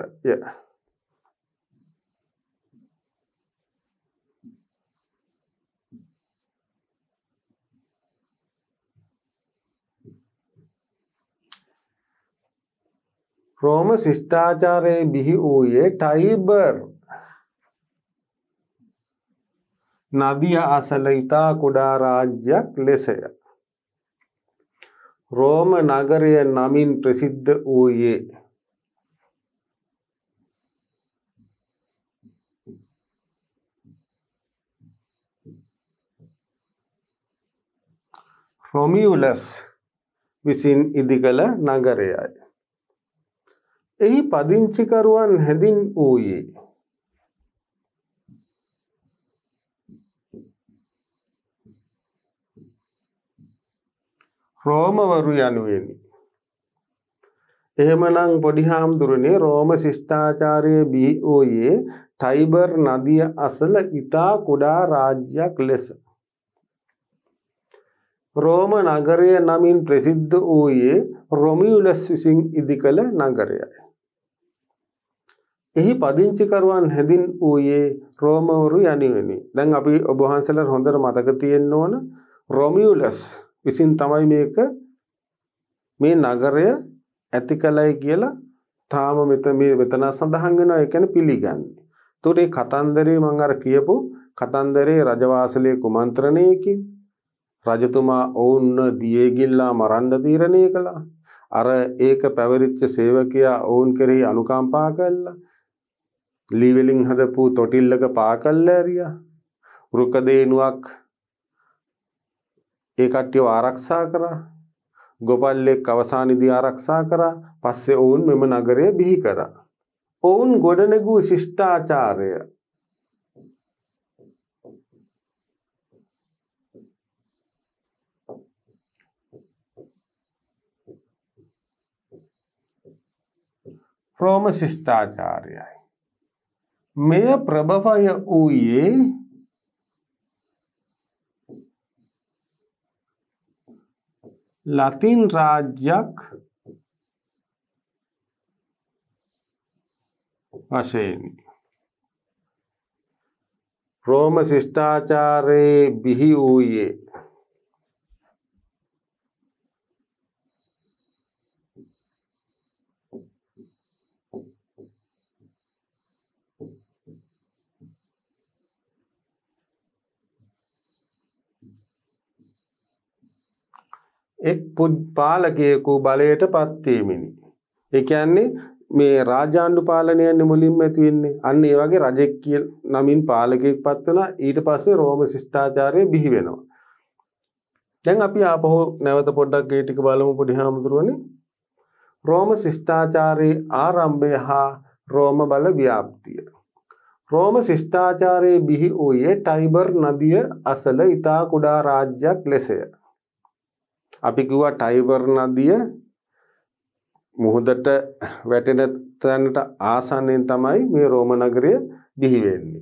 රෝම ශිෂ්ඨාචාරයේ බිහි වූයේ ටයිබර් නදිය අසලයිතා කුඩා රාජ්‍යයක් ලෙසය. රෝම නගරය නමින් ප්‍රසිද්ධ වූයේ. රොමියුලස් විසින් ඉදිකළ නගරයයි. එහි පදිංචිකරුවන් හැඳින් වූයේ. රෝමවරු යනුවෙනි. එහෙමනම් පොඩි හාමුදුරනේ රෝම ශිෂ්ඨාචාරය බෝයේ ටයිබර් නදිය අසල ඉතා කුඩා රාජ්‍යයක් ලෙස. රෝම නගරය නමින් ප්‍රසිද්ධ වූයේ රොමියුලස් විසින් ඉදි කළ නගරයයි. එහි පදිංචිකරුවන් හැඳින් වූයේ රෝමවරු යනුවෙනි. දැන් අපි ඔබහන්සලට හොඳට මතක තියෙන්න ඕන රොමියුලස් විසින් තමයි මේක මේ නගරය ඇති කලයි කියලා තාම මෙත මේ මෙතන සඳහන් වෙනවා ඒ කියන්නේ පිළිගන්නේ. ඒතකොට මේ කතන්දරේ මම අර කියපු කතන්දරේ රජවාසලේ කුමන්ත්‍රණයකින් රජතුමා ඔවුන් දියේගිල්ලා මරන්න තීරණය කළා. අර ඒක පැවරිච්ච සේවකයා ඔවුන් කෙරෙහි අනුකම්පා කළා. ලීවෙලින් හදපු තොටිල්ලක පාකල්ලා ඇරියා. රුකදේනුවක් ඒ කට්ටියව ආරක්ෂා කරා. ගොපල්ලෙක් අවසානයේදී ආරක්ෂා කරා. පස්සේ ඔවුන් මෙම නගරය බිහි කරා. ඔවුන් ගොඩනැගූ ශිෂ්ටාචාරය ප්‍රෝම ශිෂ්ටාචාරයයි. මෙය ප්‍රභවය වූයේ ලතින් රාජ්‍යයක් වශයෙන් රෝම ශිෂ්ඨාචාරයේ බිහි වූයේ එක් පාලකයෙකු බලයට පත්වීමෙනි. එකන්නේ මේ රාජාණ්ඩු පාලනයන්න මුලින්ම ඇතිවෙන්නේ අන්න ඒ වගේ රජෙක් කියල් නමින් පාලකෙක් පත්වන ඊට පස්සේ රෝම ශිෂ්ඨාචාරය බිහි වෙනවා. දැන් අපි ආපහෝ නැවත පොඩ්ඩක් ගේටික බලමු පොඩි හාමුදුරුවනි රෝම ශිෂ්ඨාචාරයේ ආරම්භය හා රෝම බල ව්‍යාප්තිය. රෝම ශිෂ්ඨාචාරයේ බිහි වූයේ ටයිබර් නදිය අසල ඉතා කුඩා රාජ්‍යයක් ලෙසය. අපි කිව්වා ටයිබර් නදිය මුහුදට වැටෙන තැනට ආසන්නයෙන් තමයි මේ රෝම නගරය බිහි වෙන්නේ.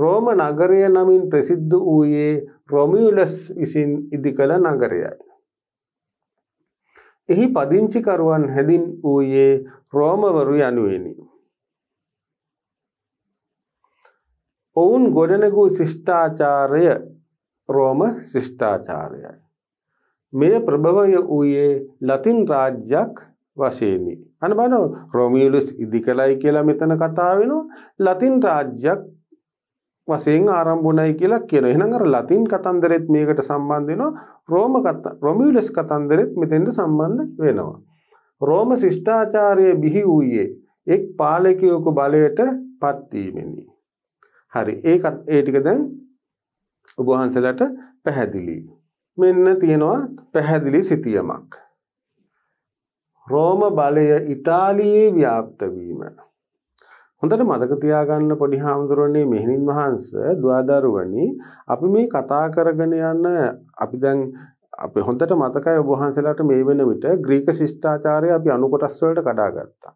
රෝම නගරය නමින් ප්‍රසිද්ධ වූයේ රොමියුලස් විසින් ඉදිකළ නගරයයි. එහි පදිංචිකරුවන් හැදින් වූයේ රෝමවරු යනුවෙනි. ඔවුන් ගොඩනැගූ ශිෂ්ඨාචාරය රෝම ශිෂ්ඨාචාරයයි. මෙය ප්‍රභවය වූයේ ලතින් රාජ්‍යයක් වශයෙනි. අන්න බලන්න රොමියුලස් ඉදි කළයි කියලා මෙතන කතා වෙනවා. ලතින් රාජ්‍යයක් වශයෙන් ආරම්භ වුණයි කියලා කියනවා. එහෙනම් අර ලතින් කතන්දරෙත් මේකට සම්බන්ධ වෙනවා. රෝම රොමියුලස් කතන්දරෙත් මෙතෙන්ට සම්බන්ධ වෙනවා. රෝම ශිෂ්ටාචාරය බිහි වූයේ එක් පාලකයෙකු බලයට පත්වීමෙනි. හරි. ඒකත් ඒ ටික දැන් ඔබ වහන්සේලාට පැහැදිලියි. මෙන්න තියෙනවා පැහැදිලි සිතියමක්. රෝම බලය ඉතාලියේ ව්‍යාප්තවීම. හොඳට මතක තියාගන්න පොඩි හාමුදුරනේ මෙහෙණින් වහන්ස දුවදරුවනි අපි මේ කතා කරගෙන යන අපි දැන් අපි හොඳට මතකයි ඔබ වහන්සේලාට මේ වෙන විට ග්‍රීක ශිෂ්ටාචාරය අපි අනු කොටස් වලට කඩාගත්තා.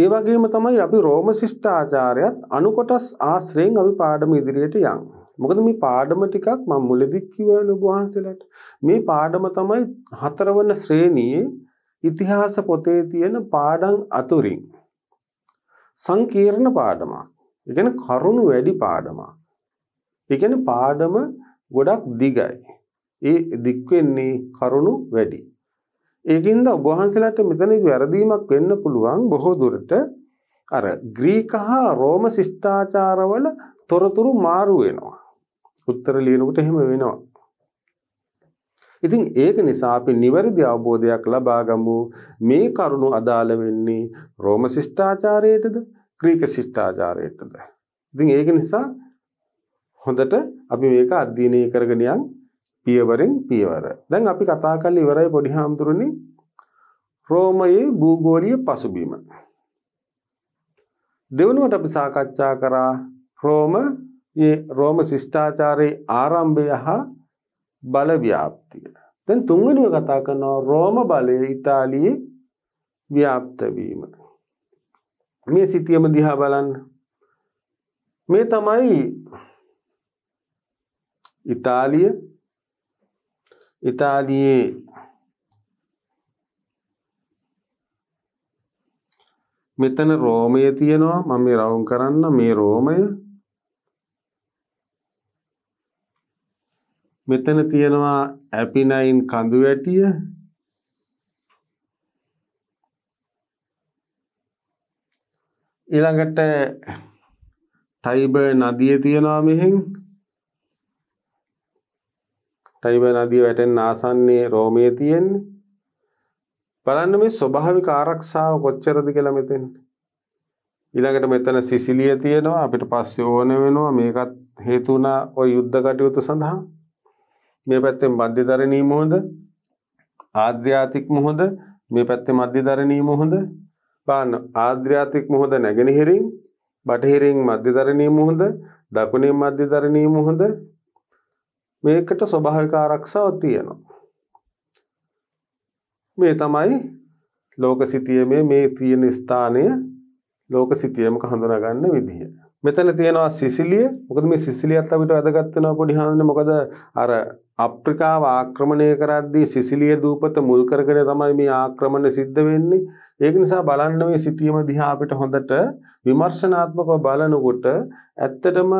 ඒ වගේම තමයි අපි රෝම ශිෂ්ටාචාරයත් අනු කොටස් ආශ්‍රයෙන් අපි පාඩම ඉදිරියට යන්නේ. මොකද මේ පාඩම ටිකක් මම මුලදී කිව්වා නුඹ වහන්සේලාට. මේ පාඩම තමයි හතරවන ශ්‍රේණියේ ඉතිහාස පොතේ තියෙන පාඩම් අතුරින් සංකීර්ණ පාඩමක්. ඒ කියන්නේ කරුණු වැඩි පාඩමක්. ඒ කියන්නේ පාඩම ගොඩක් දිගයි. ඒ දික් වෙන්නේ කරුණු වැඩි. ඒකින්ද ඔබ වහන්සේලාට මෙතනදී වැරදීමක් වෙන්න පුළුවන් බොහෝ දුරට අර ග්‍රීක හා රෝම ශිෂ්ටාචාරවල තොරතුරු මාරු වෙනවා. උත්තර ලියනකොට එහෙම වෙනවා. ඉතින් ඒක නිසා අපි නිවැරදි අවබෝධයක් ලබා ගමු මේ කරුණු අදාළ වෙන්නේ රෝම ශිෂ්ටාචාරයටද ග්‍රීක ශිෂ්ටාචාරයටද ඉතින් ඒක නිසා හොඳට අපි මේක අධ්‍යයනය කරගෙන යන් පියවරෙන් පියවර දැන් අපි කතා කරලා ඉවරයි පොඩි හාමුදුරනේ රෝමයේ භූගෝලීය පසුබිම දෙවනුවට අපි සාකච්ඡා කරා රෝම ඒ රෝම ශිෂ්ඨාචාරයේ ආරම්භය හා බලව්‍යාප්තිය. දැන් තුන්වෙනිව කතා කරනවා රෝම බලය ඉතාලියේ ව්‍යාප්ත වීම. මේ සිතියම දිහා බලන්න. මේ තමයි ඉතාලිය ඉතාලියේ මෙතන රෝමය තියෙනවා මම මේ රවුම් කරන්න මේ රෝමය මෙතන තියෙනවා ඇපිනයින් කඳු වැටිය ඊළඟට ටයිබර් නදිය තියෙනවා මෙහෙන් ටයිබර් නදිය වැටෙන්න ආසන්නයේ රෝමයේ තියෙන්නේ බලන්න මේ ස්වභාවික ආරක්ෂාව කොච්චරද කියලා මෙතෙන් ඊළඟට මෙතන සිසිලිය තියෙනවා අපිට පස්සේ ඕන වෙනවා මේකත් හේතු වුණා ওই යුද්ධ කටයුතු සඳහා මේ පැත්තෙන් මධ්‍යධරණීම හොඳ ආද්‍රාතික්ම හොඳ මේ පැත්තේ මධ්‍යධරණීම හොඳ පාන්න ආද්‍රාතික්ම හොඳ නැගෙනහිරින් බටහිරින් මධ්‍යධරණීම හොඳ දකුණේ මධ්‍යධරණීම හොඳ මේකට ස්වභාවික ආරක්ෂාවක් තියෙනවා මේ තමයි ලෝක සිතියමේ මේ තියෙන ස්ථානය ලෝක සිතියමක හඳුනාගන්න විදිහ මෙතන තියෙනවා සිසිලිය මොකද මේ සිසිලියත් අපිට වැදගත් වෙනවා පොඩි හාන්නේ මොකද අර අප්‍රිකාව ආක්‍රමණය කරද්දී සිසිලිය දූපත මුල් කරගෙන තමයි මේ ආක්‍රමණය සිද්ධ වෙන්නේ ඒක නිසා බලන්න මේ සිටියම දිහා අපිට හොඳට විමර්ශනාත්මකව බලනකොට ඇත්තටම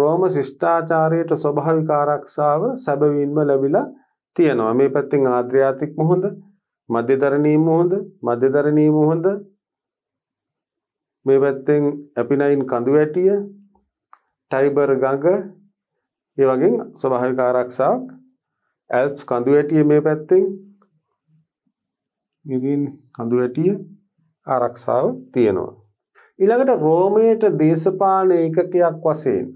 රෝම ශිෂ්ටාචාරයට ස්වභාවික ආරක්ෂාව සැබවින්ම ලැබිලා තියෙනවා මේ පැත්තෙන් ආද්‍රියාතික් මොහොඳ මධ්‍යධරණීම හොඳ මධ්‍යධරණීම හොඳ මේ පැත්තෙන් ඇපිනයින් කඳු වැටිය ටයිබර් ගඟ ඒ වගේ ස්වභාවික ආරක්ෂාවක් ඇල්ස් කඳු වැටිය මේ පැත්තෙන් ඉතින් කඳු වැටිය ආරක්ෂාව තියෙනවා ඊළඟට රෝමයට දේශපාලන ඒකකයක් වශයෙන්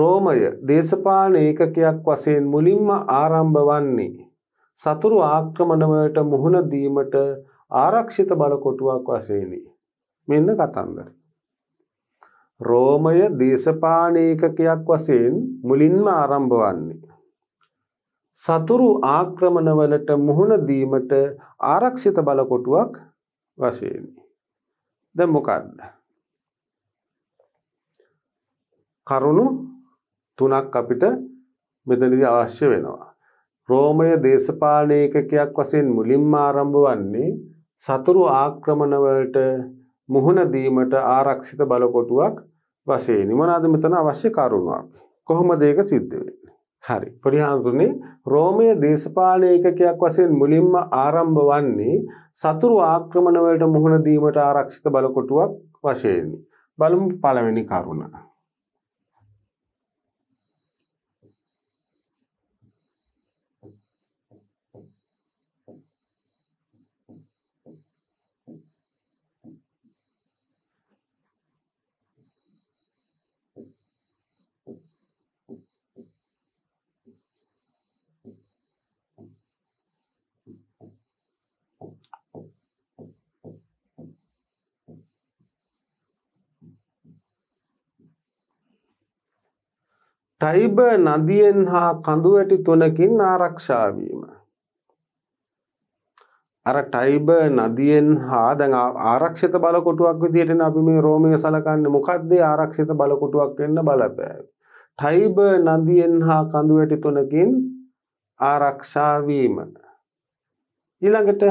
රෝමය දේශපාලන ඒකකයක් වශයෙන් මුලින්ම ආරම්භ වන්නේ සතුරු ආක්‍රමණවලට මුහුණ දීමට ආරක්ෂිත බලකොටුවක් වශයෙනි මෙන්න කතන්දර. රෝමය දේශපාලේකකයක් වශයෙන් මුලින්ම ආරම්භ වන්නේ. සතුරු ආක්‍රමණවලට මුහුණ දීමට ආරක්ෂිත බලකොටුවක් වශයෙන්. දැන් මොකද්ද? කරුණු තුනක් අපිට මෙතනදී අවශ්‍ය වෙනවා. රෝමය දේශපාලන ඒකකයක් වශයෙන් මුලින්ම ආරම්භ වන්නේ සතුරු ආක්‍රමණවලට මුහුණ දීමට ආරක්ෂිත බලකොටුවක් වශයෙන් මොනවාද මෙතන අවශ්‍ය කරුණු අපි කොහොමද ඒක සිද්ධ වෙන්නේ හරි පොඩි හඳුනේ රෝමයේ දේශපාලන ඒකකයක් වශයෙන් මුලින්ම ආරම්භ වන්නේ සතුරු ආක්‍රමණ වලට මුහුණ දීමට ආරක්ෂිත බලකොටුවක් වශයෙන් බලමු පළවෙනි කරුණ ටයිබ නදියෙන් හා කඳුවැටි තුනකින් ආරක්ෂා වීම. අර ටයිබ නදියෙන් හා දැන් ආරක්ෂිත බලකොටුවක් විදිහට අපි මේ රෝමයේ සලකන්නේ මොකද්ද ආරක්ෂිත බලකොටුවක් වෙන්න බලපෑවි. ටයිබ නදියෙන් හා කඳුවැටි තුනකින් ආරක්ෂා වීම. ඊළඟට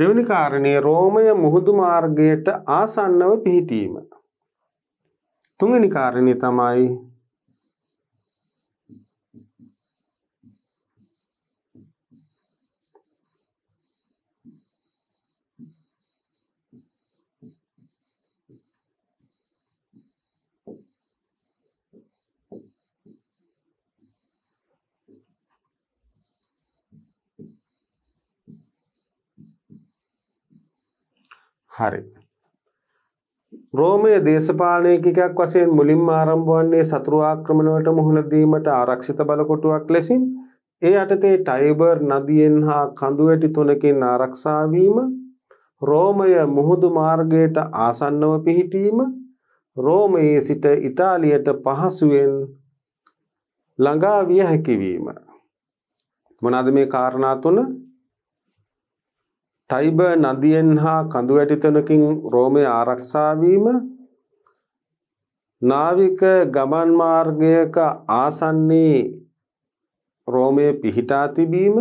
දෙවනි කාරණය රෝමය මුහුදු මාර්ගයට ආසන්නව පිහිටීම. තුන්ගනි කාරණය තමයි හරි. රෝමය දේශපාලනයකකයක් වසයෙන් මුලින් ආරම්භ වන්නේ සතුරු ආක්‍රමණවට මුහුණදීමට ආරක්ෂිත බලකොටුවක් ලෙසින් ඒ අටතේ ටයිබර් නදියෙන් හා කඳුවැටි තුනකින් ආරක්ෂාවීම රෝමය මුහුදු මාර්ගයට ආසන්නව පිහිටීම රෝමයේ සිට ඉතාලියට පහසුවෙන් ළඟාවිය හැකිවීම. මොනද මේ කාරණා තුන ටයිබර් නදියෙන් හා කඳු ඇටි තැනකින් රෝමය ආරක්ෂා වීම නාවික ගමන් මාර්ගයක ආසන්නයේ රෝමයේ පිහිටා තිබීම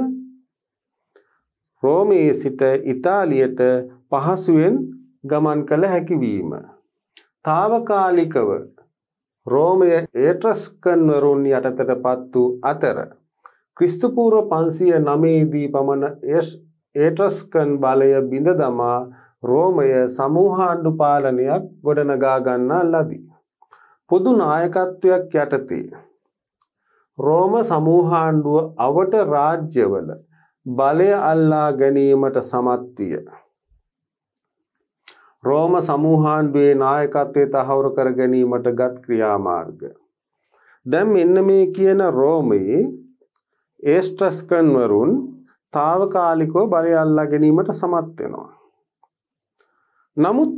රෝමයේ සිට ඉතාලියට පහසුවෙන් ගමන් කළ හැකිවීම. తాවකාලිකව රෝමය ඒට්‍රස්කන්වරුන් යටතට පත් වූ අතර ක්‍රිස්තුපූර්ව 509 දී පමණ ඒට්‍රස්කන් බලය බිඳ දමා රෝමය සමූහාණ්ඩු පාලනයක් ගොඩනගා ගන්නා ලදී. පොදු නායකත්වයක් යටතේ. රෝම සමූහාණ්ඩුව අවට රාජ්‍යවල බලය අල්ලා ගැනීමට සමත්විය. රෝම සමූහාණ්ඩුවේ නායකත්වය තහවුරු කර ගැනීමට ගත් ක්‍රියාමාර්ග. දැම් එන්න මේ කියන රෝමයේ ඒස්ට්‍රස්කන්වරුන් తాවකාලිකෝ බලය අල්ලා ගැනීමට සමත් වෙනවා. නමුත්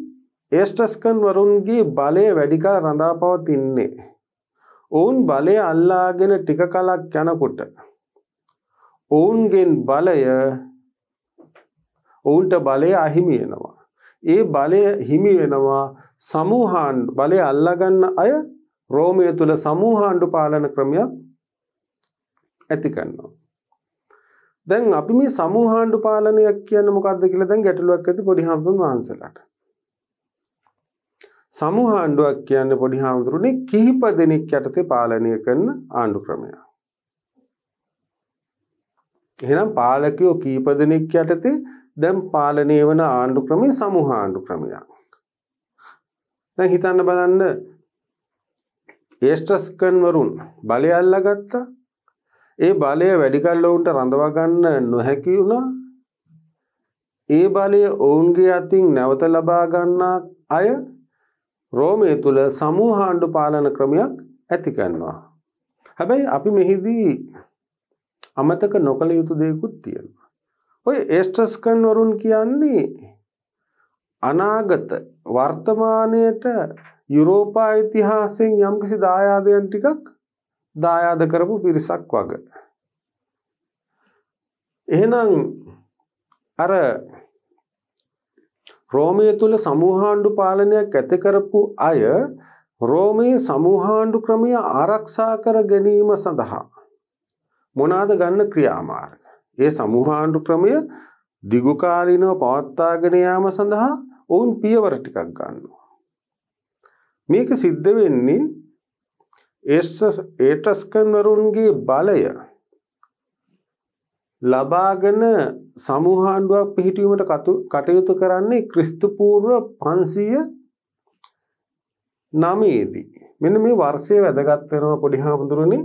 ඒස්ටස්කන් වරුන්ගේ බලය වැඩිකල් රඳා පවතින්නේ. ඔවුන් බලය අල්ලාගෙන ටික කලක් යනකොට. ඔවුන්ගෙන් බලය ඔවුන්ට බලය අහිමි වෙනවා. ඒ බලය හිමි වෙනවා සමූහාන් බලය අල්ලාගන්න අය රෝමය තුළ සමූහාණ්ඩු පාලන ක්‍රමයක් ඇති කරනවා. දැන් අපි මේ සමූහාණ්ඩු පාලනයක් කියන්නේ මොකද්ද කියලා දැන් ගැටලුවක් ඇති පොඩි හාමුදුරුවන් වහන්සේලාට. සමූහාණ්ඩුවක් කියන්නේ පොඩි හාමුදුරුවනේ කිහිප දෙනෙක් යටතේ පාලනය කරන ආණ්ඩු ක්‍රමය. එහෙනම් පාලකයෝ කීප දෙනෙක් යටතේ දැන් පාලනය වන ආණ්ඩු ක්‍රමය සමූහාණ්ඩු ක්‍රමයක්. දැන් හිතන්න බලන්න ඒස්ට්‍රස්කන්වරුන් බලය අල්ලගත්තා ඒ බලය වැඩිකල් ඔවුන්ට රඳවා ගන්න නොහැකි වුණා. ඒ බලය ඔවුන්ගේ අතින් නැවත ලබා ගන්නා අය රෝමය තුල සමූහ ආණ්ඩු පාලන ක්‍රමයක් ඇති කරනවා. හැබැයි අපි මෙහිදී අමතක නොකළ යුතු දෙයක්ත් තියෙනවා. ඔය ඒස්ට්‍රස්කන් වරුන් කියන්නේ අනාගත වර්තමානයට යුරෝපා ඉතිහාසයෙන් යම්කිසි දායාදයන් ටිකක් දායාද කරපු පිරිසක් වග. එහෙනම් අර රෝමය තුළ සමූහාණ්ඩු පාලනයක් ඇති කරපු අය රෝමයේ සමූහාණ්ඩු ක්‍රමය ආරක්ෂා කර ගැනීම සඳහා මොනාද ගන්න ක්‍රියාමාර්ග. ඒ සමූහාණ්ඩු ක්‍රමය දිගුකාලීනව පවත්තාගෙන යාම සඳහා ඔවුන් පියවර ටිකක් ගන්නවා. මේක සිද්ධ වෙන්නේ ඒටස්කන්වරුන්ගේ බලය ලබාගෙන සමූහාණ්ඩුවක් පිහිටීමට කටයුතු කරන්නේ ක්‍රිස්තුපූර්ව පන්සීය නමේදී. මෙන මේ වර්ෂය වැදගත් වෙනවා පොඩි හාමුදුරුවනි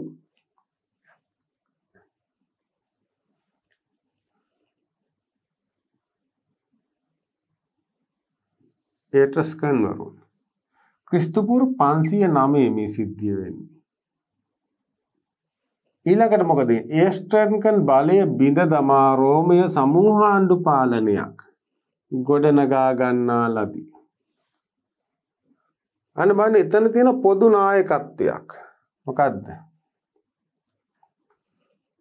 ඒටස්කන්වරුන් ක්‍රිස්තුපුර පන්සිය නමේ මේ සිද්ධිය වෙන්නේ. ඊළඟට මොකද ඒස්ටර්න්කන් බලය බිඳ දමා රෝමය සමූහාණ්ඩු පාලනයක් ගොඩනගා ගන්නා ලදී. අන්න බලන්න එතන තියෙන පොදු නායකත්වයක්. මොකද්ද?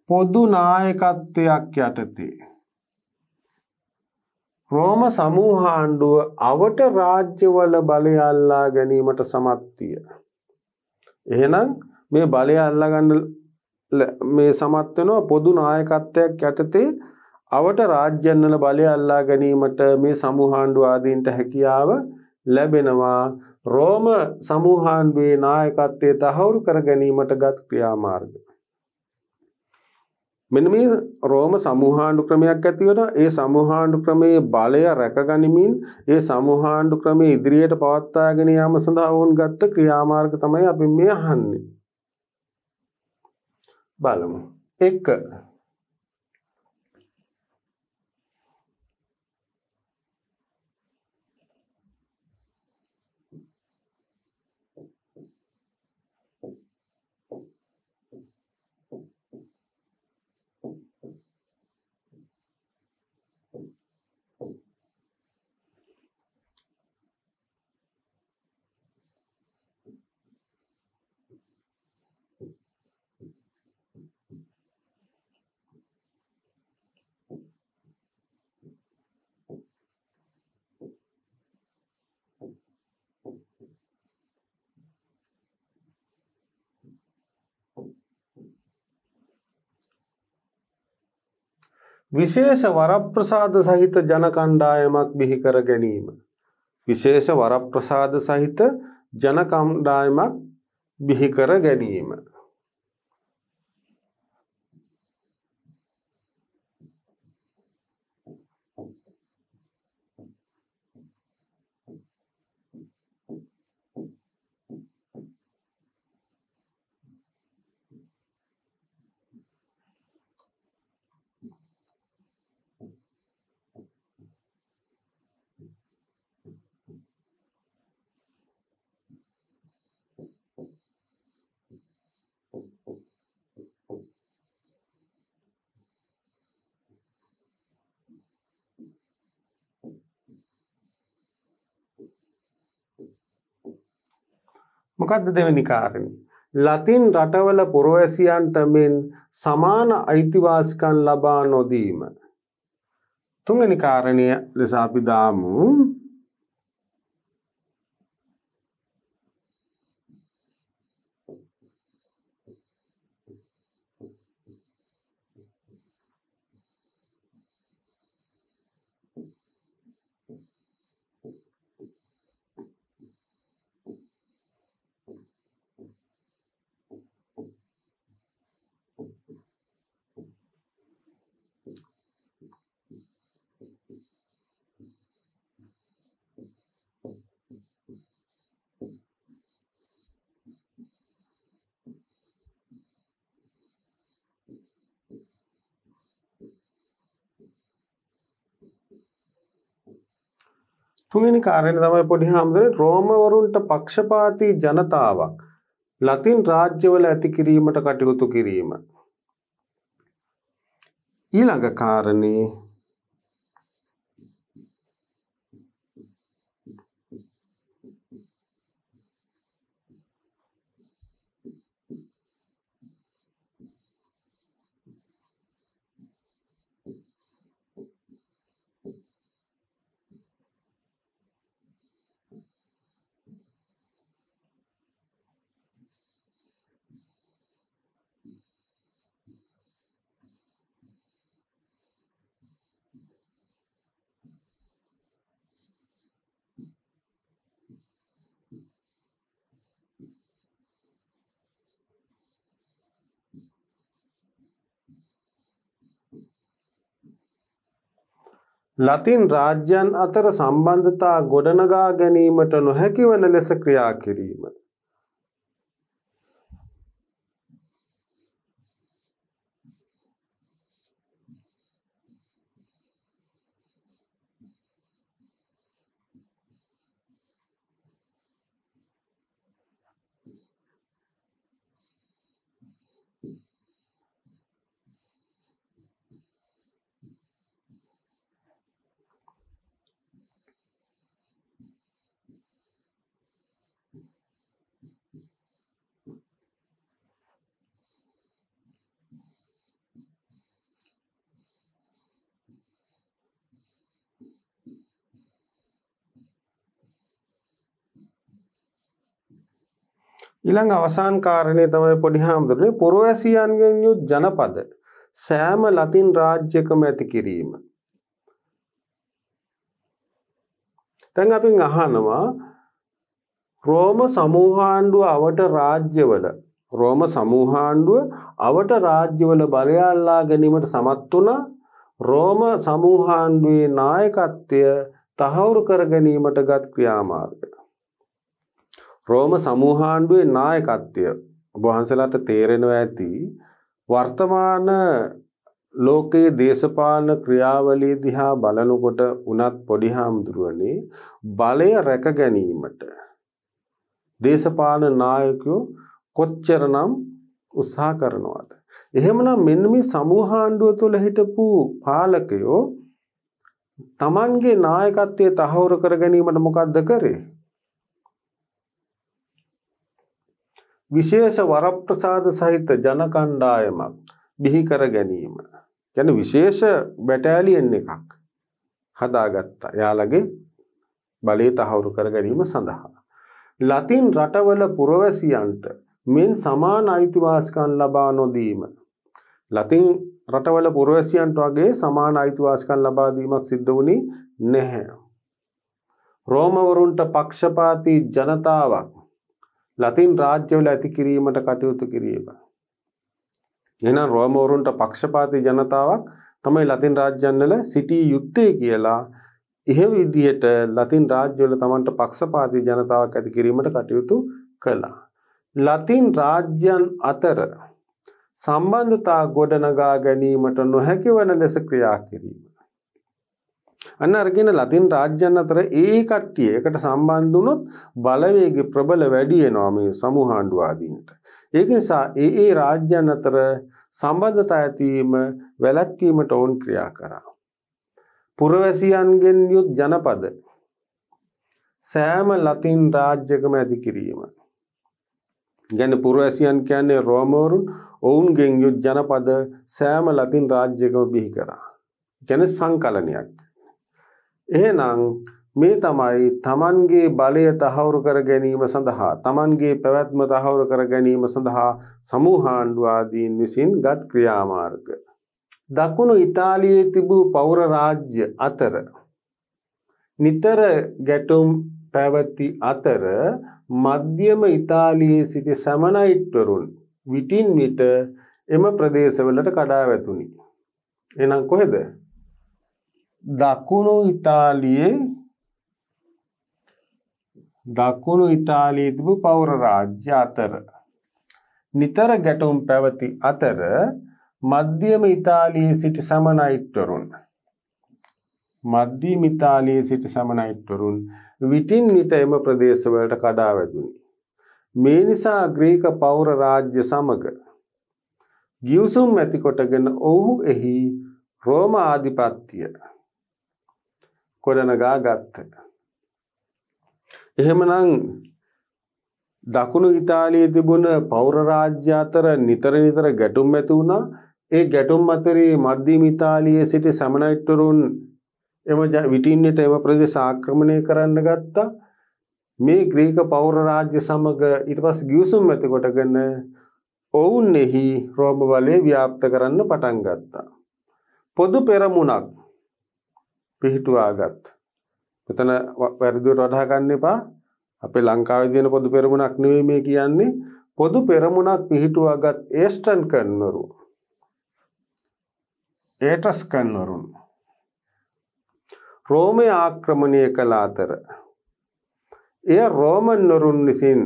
පොදු නායකත්වයක් යටතේ රෝම සමූහාණ්ඩුව අවට රාජ්‍යවල බලය අල්ලා ගැනීමට සමත්තිය. එහෙනම් මේ බලය අල්ලා ගන්න මේ සමත් වෙනවා පොදු නායකත්වයක් යටතේ අවට රාජ්‍යන්නල බලය අල්ලා ගැනීමට මේ සමූහාණ්ඩු ආදීන්ට හැකියාව ලැබෙනවා රෝම සමූහාණ්ඩුවේ නායකත්වය තහවුරු කර ගැනීමට ගත් ක්‍රියාමාර්ග. මෙන්න මේ රෝම සමූහාණ්ඩු ක්‍රමයක් ඇතිවෙනවා ඒ සමූහාණ්ඩු ක්‍රමයේ බලය රැකගනිමින් ඒ සමූහාණ්ඩු ක්‍රමයේ ඉදිරියට පවත්වාගෙන යාම සඳහා වුන් ගත්ත ක්‍රියාමාර්ග තමයි අපි මේ අහන්නේ. බලමු. එක විශේෂ වරප්‍රසාද සහිත ජනකණ්ඩායමක් බිහි කර ගැනීම. විශේෂ වරප්‍රසාද සහිත ජනකණ්ඩායමක් බිහි කර ගැනීම. මොකක්ද දෙවැනි කාරණේ. ලතින් රටවල පුරවැසියන්ට මෙන් සමාන අයිතිවාසිකම් ලබා නොදීම. තුන්වෙනි කාරණය ලෙස අපි දාමු තුන්වෙනි කාරණය තමයි පොඩි හාමුදුරනේ රෝමවරුන්ට පක්ෂපාතී ජනතාවක් ලතින් රාජ්‍යවල ඇති කිරීමට කටයුතු කිරීම ඊළඟ කාරණේ ලතින් රාජ්‍යන් අතර සම්බන්ධතා ගොඩනගා ගැනීමට නොහැකිවන ලෙස ක්‍රියා කිරීම. ඊළඟ අවසාන කාරණය තමයි පොඩි හාමුදුරනේ පුරවැසියන්ගෙන් යුත් ජනපද සෑම ලතින් රාජ්‍යකම ඇති කිරීම. දැන් අපි අහනවා රෝම සමූහාණ්ඩුව අවට රාජ්‍යවල රෝම සමූහාණ්ඩුව අවට රාජ්‍යවල බලයල්ලා ගැනීමට සමත් වුණා රෝම සමූහාණ්ඩුවේ නායකත්වය තහවුරු කර ගැනීමට ගත් ක්‍රියාමාර්ග. රෝම සමූහාණ්ඩුවේ නායකත්වය ඔබ වහන්සේලාට තේරෙනවා ඇති වර්තමාන ලෝකයේ දේශපාලන ක්‍රියාවලිය දිහා බලනකොට උනත් පොඩි හාමුදුරුවනේ බලය රැක ගැනීමට දේශපාලන නායකයෝ කොච්චරනම් උත්සාහ කරනවද එහෙමනම් මෙන්න මේ සමූහාණ්ඩුව තුළ හිටපු පාලකයෝ තමන්ගේ නායකත්වයේ තහවුරු කර ගැනීමට මොකද්ද කරේ විශේෂ වරප්‍රසාද සහිත ජන කණ්ඩායමක් බිහි කර ගැනීම. ගැන විශේෂ බැටෑලියෙන් එකක් හදාගත්තා. යාලගේ බලය තහවුරු කර ගැනීම සඳහා. ලතින් රටවල පුරවැසියන්ට මෙන් සමාන අයිතිවාසිකන් ලබා නොදීම. ලතින් රටවල පුරවැසියන්ට වගේ සමාන අයිතිවාසිකන් ලබාදීමක් සිද්ධ වුණේ නැහැ. රෝමවරුන්ට පක්ෂපාති ජනතාවක් ලතින් රාජ්‍යවල ඇති කිරීමට කටයුතු කිරීම. එහෙනම් රෝමවරුන්ට පක්ෂපාති ජනතාවක් තමයි ලතින් රාජ්‍යන්වල සිටිය යුත්තේ කියලා එහෙ විදිහට ලතින් රාජ්‍යවල Tamanට පක්ෂපාති ජනතාවක් ඇති කිරීමට කටයුතු කළා. ලතින් රාජ්‍යන් අතර සම්බන්ධතා ගොඩනගා ගැනීමට නොහැකි වන ලෙස ක්‍රියා කිරීම අන්න අරගෙන ලතින් රාජ්‍යන් අතර ඒ කට්ටිය එකට සම්බන්ධ වුණොත් බලවේග ප්‍රබල වැඩි වෙනවා මේ සමූහාණ්ඩවාදීන්ට. ඒක නිසා ඒ ඒ රාජ්‍යන් අතර සම්බන්ධතා ඇතිවීම වැළැක්වීමට ඕන් ක්‍රියා කරා. පුරවැසියන්ගෙන් යුත් ජනපද සෑම ලතින් රාජ්‍යකම ඇති කිරීම. ගැන පුරවැසියන් කියන්නේ රෝමවරුන් ඔවුන්ගෙන් යුත් ජනපද සෑම ලතින් රාජ්‍යකම බිහි කරා. ගැන සංකලනයක් එහෙනම් මේ තමයි තමන්ගේ බලය තහවුරු කර ගැනීම සඳහා තමන්ගේ පැවැත්ම තහවුරු කර ගැනීම සඳහා සමූහාණ්ඩුවාදීන් විසින් ගත් ක්‍රියාමාර්ග. දකුණු ඉතාලියේ තිබූ පෞර රාජ්‍ය අතර නිතර ගැටුම් පැවති අතර මධ්‍යම ඉතාලියේ සිටි සැමනයිට්වරුන් විටින් විට එම ප්‍රදේශවලට කඩා වැතුණි. එහෙනම් කොහෙද? දකුණු ඉතාලියේ දකුණු ඉතාලී තිබු පෞර රාජ්‍ය අතර නිතර ගැටුම් පැවති අතර මධ්‍යම ඉතාලියේ සිටි සමනයිට්වරුන් මධ්‍යම ඉතාලියේ සිටි සමනයිට්වරුන් විටින් විට එම ප්‍රදේශවලට කඩා වැදුනි. මේ නිසා ග්‍රීක පෞර රාජ්‍ය සමග ගිවිසුම් ඇති කොටගෙන ඔහු එහි රෝම ආධිපත්‍යය කොඩනගා ගත්ත. එහෙමනම් දකුණු ඉතාලියේ තිබුණ පෞර රාජ්‍ය අතර නිතර නිතර ගැටුම් ඇති වුණා. ඒ ගැටුම් අතරේ මධ්‍යම ඉතාලියේ සිටි සැමනයිට්වරුන් එම විටින්නට එම ප්‍රදේශ ආක්‍රමණය කරන්න ගත්තා. මේ ග්‍රීක පෞර රාජ්‍ය සමග ඊට පස්සේ ගිවිසුම් ඇති කොටගෙන ඔවුන් එහි රෝම බලය ව්‍යාප්ත කරන්න පටන් ගත්තා. පොදු පෙරමුණක් පිහිටුවාගත්. මෙතන වැරදිවට වඩහා ගන්න එපා. අපේ ලංකාවේ තියෙන පොදු පෙරමුණක් නෙවෙයි මේ කියන්නේ. පොදු පෙරමුණක් පිහිටුවාගත් ඒස්ටර්න් කන්වරු. ඒටස් කන්වරුන්. රෝමය ආක්‍රමණය කළ අතර එය රෝමන්වරුන් විසින්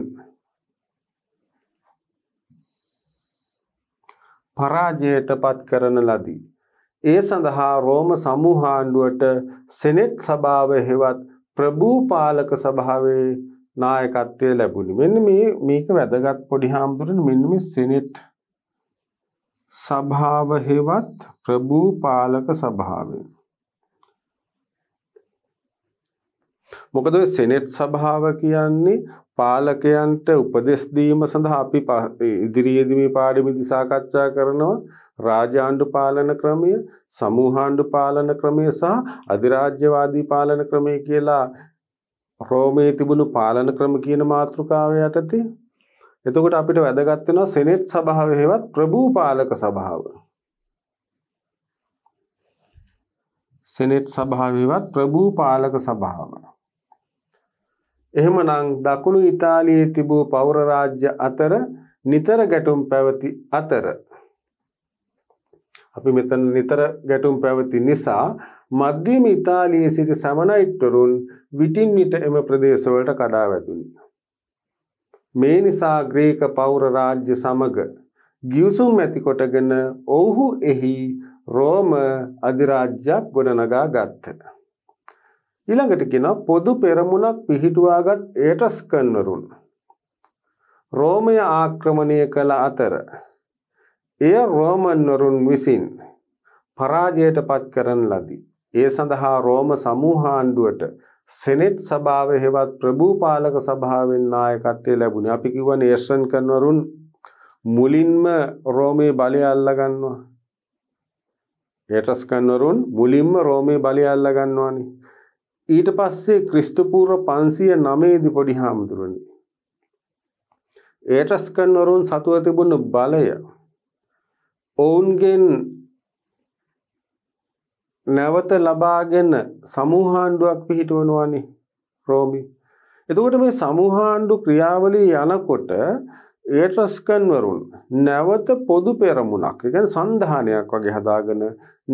පරාජයට පත් කරන ලදී. ඒ සඳහා රෝම සමූහාණ්ඩුවට සෙනෙට් සභාව හෙවත් ප්‍රභූ පාලක සභාවේ නායකත්වය ලැබුණි. මෙන්න මේ මේක වැදගත් පොඩි හාමුදුරනේ මෙන්න මේ සෙනෙට් සභාව හෙවත් ප්‍රභූ පාලක සභාවේ මොකද සෙනෙට් සභාව කියන්නේ පාලකයන්ට උපදෙස් දීම සඳහා අපි ඉදිරියේදී මේ පාඩමේදී සාකච්ඡා කරනවා රාජාණ්ඩු පාලන ක්‍රමය, සමූහාණ්ඩු පාලන ක්‍රමය සහ අධිරාජ්‍යවාදී පාලන ක්‍රමය කියලා රෝමේ තිබුණු පාලන ක්‍රම කියන මාතෘකාව යටතේ එතකොට අපිට වැදගත් වෙනවා සෙනෙට් සභාවේවත් ප්‍රභූ පාලක සභාව. සෙනෙට් සභාවේවත් ප්‍රභූ පාලක සභාවයි. එහෙමනම් දකුණු ඉතාලියේ තිබූ පෞර රාජ්‍ය අතර නිතර ගැටුම් පැවති අතර අපි මෙතන නිතර ගැටුම් පැවති නිසා මධ්‍යම ඉතාලියේ සිට සමනයිට්වරුන් විටින් විට එම ප්‍රදේශවලට කඩා වැදුනි. මේ නිසා ග්‍රීක පෞර රාජ්‍ය සමග ගිවිසුම් ඇති කොටගෙන ඔවුහු එහි රෝම අධිරාජ්‍යයක් ගොඩනගා ගත්තා. ඊළඟට කෙන පොදු පෙරමුණක් පිහිටුවාගත් ඒටස් කන්වරුන්. රෝමය ආක්‍රමණය කළ අතර. එය රෝමන්වරුන් විසින් පරාජයට පත් කරන ලදී. ඒ සඳහා රෝම සමූහාණ්ඩුවට සෙනෙට් සභාව හෙවත් ප්‍රභූපාලක සභාවෙන් නායකත්වය ලැබුණේ. අපි කිව්ව නේෂන් කන්වරුන් මුලින්ම රෝමේ බලය අල්ලගන්නවා. ඒටස් කන්වරුන් මුලින්ම රෝමේ බලය අල්ලගන්නවානේ. ඊට පස්සේ ක්‍රිස්තුපූර්ව 509 දී පොඩි හාමුදුරනි ඒටස්කන් වරුන් සතුව තිබුණු බලය ඔවුන්ගෙන් නැවත ලබාගෙන සමූහාණ්ඩුවක් පිහිටවනවානි රෝමි. එතකොට මේ සමූහාණ්ඩු ක්‍රියාවලිය යනකොට ඒටස්කන්වරුන් නැවත පොදු පෙරමුණක් ගැන සන්ධානයක් වගේ හදාගෙන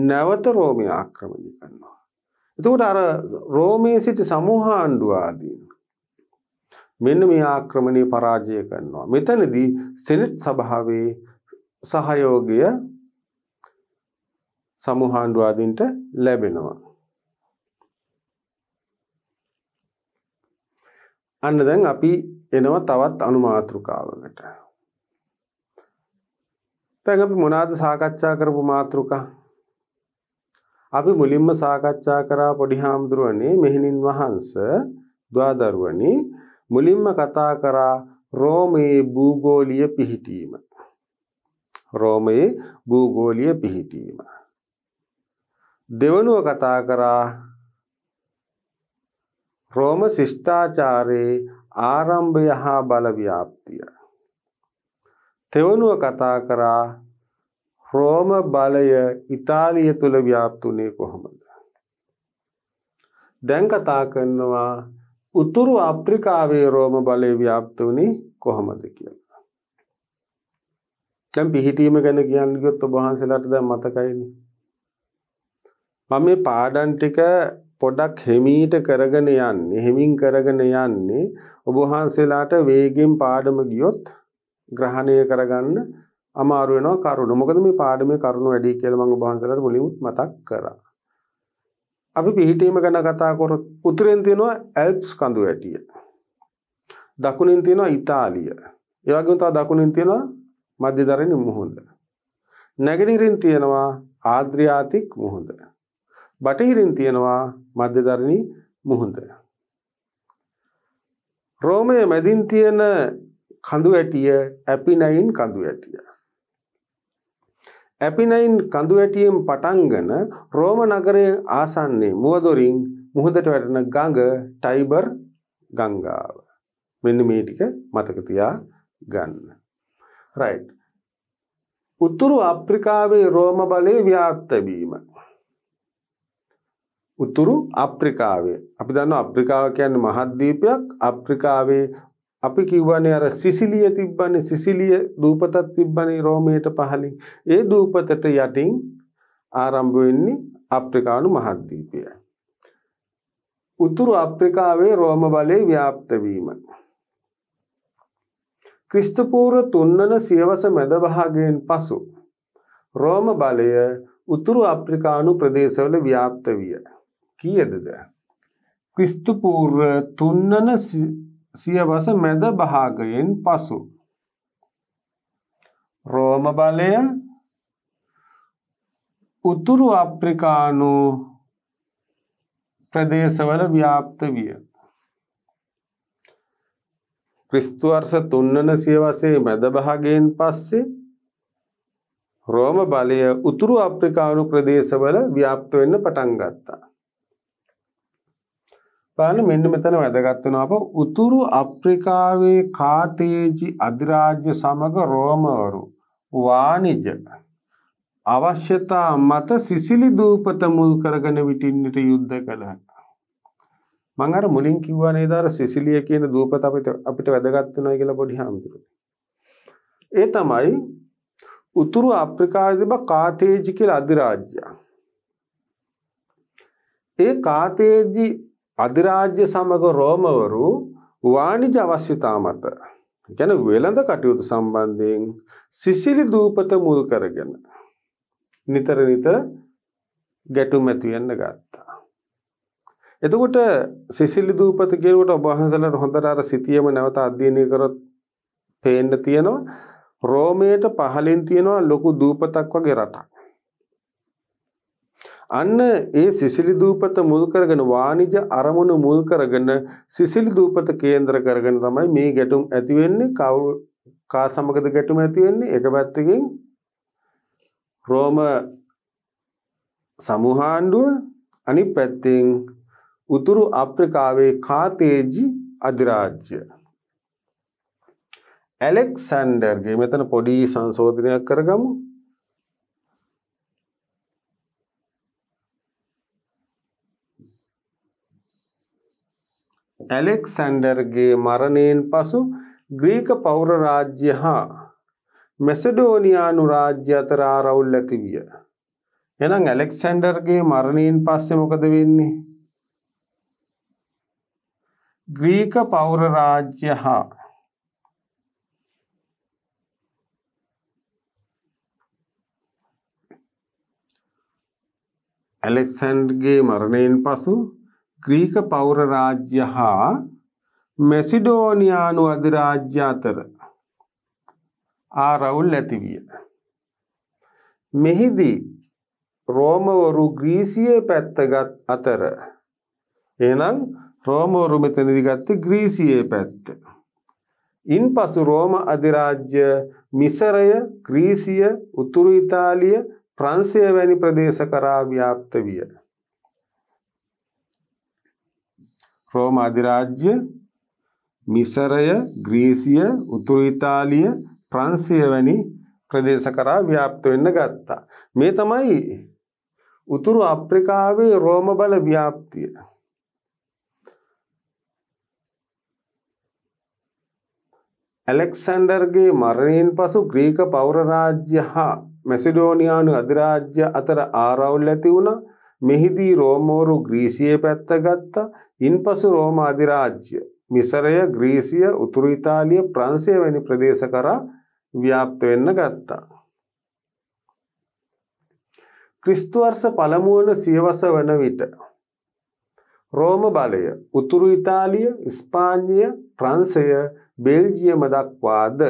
නැවත රෝමය ආක්‍රමණය කන්න. එතකොට අර රෝමේ සිටි සමූහ ආණ්ඩුව ආදීන මෙන්න මේ ආක්‍රමණය පරාජය කරනවා. මෙතනදී සෙනෙට් සභාවේ සහයෝගය සමූහ ආණ්ඩුව ආදීන්ට ලැබෙනවා. අන්න දැන් අපි එනවා තවත් අනුමාත්‍රකාවකට. දැන් අපි මොනවාද සාකච්ඡා කරපු මාතෘකා අපි මුලින්ම සාකච්ඡා කරා පොඩි හාමුදුරුවනේ මෙහෙණින් වහන්ස ද්වාදරුවනි මුලින්ම කතා කරා රෝමයේ භූගෝලීය පිහිටීම. රෝමයේ භූගෝලීය පිහිටීම. දෙවනුව කතා කරා රෝම ශිෂ්ටාචාරයේ ආරම්භය හා බලව්‍යාප්තිය. තෙවනුව කතා කරා රෝම බලය ඉතාලිය තුළ ව්‍යාප්තුනේ කොහොමද. දැන් කතා කරනවා උතුරු අප්‍රිකාවේ රෝම බලය ව්‍යාප්ත වුණේ කොහොමද කියලා. දැන් පිහිටීම ගැන කියන්න ගියොත් ඔබ වහන්සේලාට දැන් මතකයිනේ. මම මේ පාඩම් ටික පොඩක් හෙමීට කරගෙන යන්නේ හෙමින් කරගෙන යන්නේ ඔබ වහන්සේලාට වේගෙන් පාඩම ගියොත් ග්‍රහණය කරගන්න අමාරු වෙනවා කරුණ. මොකද මේ පාඩමේ කරුණ වැඩි කියලා මම ඔබ වහන්සේලාට මුලින්ම මතක් කරා. අපි පිහිටීම ගැන කතා කරොත් උතුරෙන් තියෙනවා ඇල්ප්ස් කඳු ඇටිය. දකුණින් තියෙනවා ඉතාලිය. ඒ වගේම තව දකුණින් තියෙනවා මධ්‍යදරණ මුහුද. නැගෙනහිරින් තියෙනවා ආද්‍රියාතික් මුහුද. බටහිරින් තියෙනවා මධ්‍යදරණ මුහුද. රෝමයේ මැදින් තියෙන කඳු ඇටිය ඇපිනයින් කඳු ඇටිය. ඇපිනයින් කඳු ඇටියෙන් පටන්ගෙන රෝම නගරයේ ආසන්නයේ මුවදොරින් මුහුදට වැටෙන ගඟ ටයිබර් ගංගාව. මෙන්න මේ ටික මතක තියා ගන්න. රයිට්. උතුරු අප්‍රිකාවේ රෝම බලයේ ව්‍යාප්ත වීම. උතුරු අප්‍රිකාවේ අපි දන්න අප්‍රිකාව කියන්නේ මහද්දීපයක් අප්‍රිකාවේ අපි කිව්වනේ අර සිසිලිය තිබ්බනේ සිසිලිය දූපතක් තිබ්බනේ රෝමයට පහලින් ඒ දූපතට යටින් ආරම්භ වෙන්නේ අප්‍රිකානු මහද්වීපය. උතුරු අප්‍රිකාවේ රෝම බලය ව්‍යාප්ත වීම. ක්‍රිස්තුපූර්ව තුන්නන සියවස මැද භාගයෙන් පසු රෝම බලය උතුරු අප්‍රිකානු ප්‍රදේශවල ව්‍යාප්ත විය. කීයදද? ක්‍රිස්තුපූර්ව තුන්නන සියවස මැද භාගයෙන් පසු රෝම බලය උතුරු අප්‍රිකානු ප්‍රදේශවල ව්‍යාප්ත විය. ක්‍රිස්තුවර්ෂ තුන්නන සියවසේ මැදභාගයෙන් පස්සේ රෝම බලය උතුරු අප්‍රිකානු ප්‍රදේශවල ව්‍යාප්ත වෙන්න පටන් ගත්තා. බලන්න මෙන්න මෙතන වැදගත් වෙනවා උතුරු අප්‍රිකාවේ කාතේජි අධිරාජ්‍ය සමග රෝමවරු වාණිජ අවශ්‍යතා මත සිසිලි දූපත මුල් කරගෙන විටින්නට යුද්ධ කළා. මම අර මුලින් කිව්වා නේද අර සිසිලිය කියන දූපත අපිට අපිට වැදගත් වෙනවා කියලා පොඩි හාමුදුරුවෝ. ඒ තමයි උතුරු අප්‍රිකාවේ තිබ කාතේජි කියලා අධිරාජ්‍යය. ඒ කාතේජි අධිරාජ්‍ය සමග රෝමවරු වාණිජ අවශ්‍යතා මත ගැන වෙළඳ කටයුතු සම්බන්ධයෙන් සිසිලි දූපත මුල් කරගෙන නිතර නිතර ගැටුම් ඇති වෙන්න ගත්තා. එතකොට සිසිලි දූපත කියනකොට ඔබ වහන්සේලාට හොඳට අර සිතියම නැවත අධ්‍යයනය කරොත් පේන්න තියෙනවා රෝමයට පහලින් තියෙනවා ලොකු දූපතක් වගේ රටක්. අන්න ඒ සිසිලි දූපත මුල් කරගෙන වාණිජ අරමුණු මුල් කරගෙන සිසිලි දූපත කේන්ද්‍ර කරගෙන තමයි මේ ගැටුම් ඇති වෙන්නේ කවුරු කා සමගද ගැටුම ඇති වෙන්නේ එක පැත්තකින් රෝම සමූහාණ්ඩුව අනිත් පැත්තෙන් උතුරු අප්‍රිකාවේ කාතේජි අධිරාජ්‍ය ඇලෙක්සැන්ඩර්ගේ මෙතන පොඩි සංශෝධනයක් කරගමු ඇලෙක්සැන්ඩර්ගේ මරණයෙන් පසු ග්‍රීක පෞර රාජ්‍ය හා මැසඩෝනියානු රාජ්‍ය අතර ආරවුල් ඇතිවිය. එහෙනම් ඇලෙක්සැන්ඩර්ගේ මරණයෙන් පස්සේ මොකද වෙන්නේ? ග්‍රීක පෞර රාජ්‍ය හා ඇලෙක්සැන්ඩර්ගේ මරණයෙන් පසු ග්‍රීක පෞර රාජ්‍ය හා මැසිඩෝනියානු අධිරාජ්‍ය අතර ආරවුල් ඇතිවිය. මෙහිදී රෝමවරු ග්‍රීසියේ පැත්තගත් අතර එනම් රෝමවරු මෙතනදි ගත්තේ ග්‍රීසියේ පැත්ත. ඉන්පසු රෝම අධිරාජ්‍ය මිසරය, ග්‍රීසිය, උතුරු ඉතාලිය, ප්‍රංශය වැනි ප්‍රදේශ කරා ව්‍යාප්ත විය. රෝම අධිරාජ්‍ය මිසරය ග්‍රීසිය උතුරු ඉතාලිය ප්‍රංශය වැනි ප්‍රදේශ කරා ව්‍යාප්ත වෙන්න ගත්තා මේ තමයි උතුරු අප්‍රිකාවේ රෝම බල ව්‍යාප්තිය ඇලෙක්සැන්ඩර්ගේ මරණයෙන් පසු ග්‍රීක පෞර රාජ්‍ය හා මැසිඩෝනියානු අධිරාජ්‍ය අතර ආරවුල් ඇති වුණා මෙහිදී රෝමෝරු ග්‍රීසියේ පැත්ත ගත්තා. ඉන්පසු රෝම අධිරාජ්‍ය මිසරය, ග්‍රීසිය, උතුරු ඉතාලිය, ප්‍රංශය වැනි ප්‍රදේශ කරා ව්‍යාප්ත වෙන්න ගත්තා. ක්‍රිස්තු වර්ෂ පළමු වන සියවස වන විට රෝම බලය උතුරු ඉතාලිය, ස්පාඤ්ඤය, ප්‍රංශය, බෙල්ජියම දක්වාද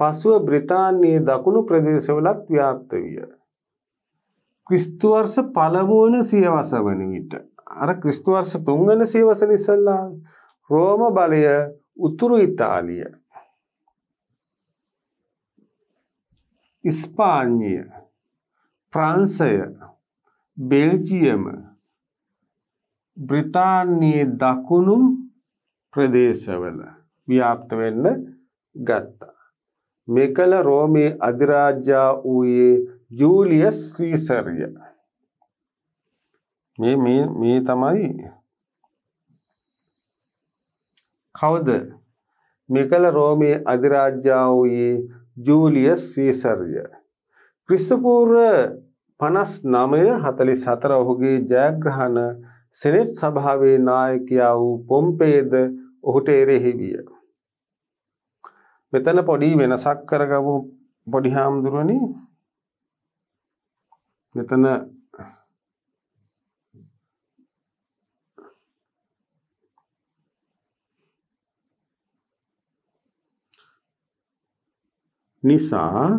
පසුව බ්‍රිතාන්‍යයේ දකුණු ප්‍රදේශවලත් ව්‍යාප්ත විය. ක්‍රිස්තුවර්ෂ පළමුවන සියවස වන විට. අර ක්‍රිස්තුවර්ෂ තුන්වන සියවස නිසල්ලා රෝම බලය උතුරු ඉතාලිය. ඉස්පාඥය ප්‍රාන්සය බෙල්ජියම බ්‍රිතාන්‍යයේ දකුණු ප්‍රදේශවල ව්‍යාප්ත වෙන්න ගත්තා. මෙකල රෝමේ අධිරාජ්‍යා වූයේ ජූලියස් සීසරිය මේ මේ මේ තමයි කවුද මෙකල රෝමේ අධිරාජ්‍යා වූයේ ජූලියස් සීසරිය ක්‍රිස්තපූර්ව 59 44 ඔහුගේ ජයග්‍රහණ සෙනෙට් සභාවේ නායකයා වූ පොම්පේද ඔහුට එරෙහි විය. මෙතන පොඩි වෙනසක් කරගමු පොඩි හාමුදුරනේ මෙතන නිසා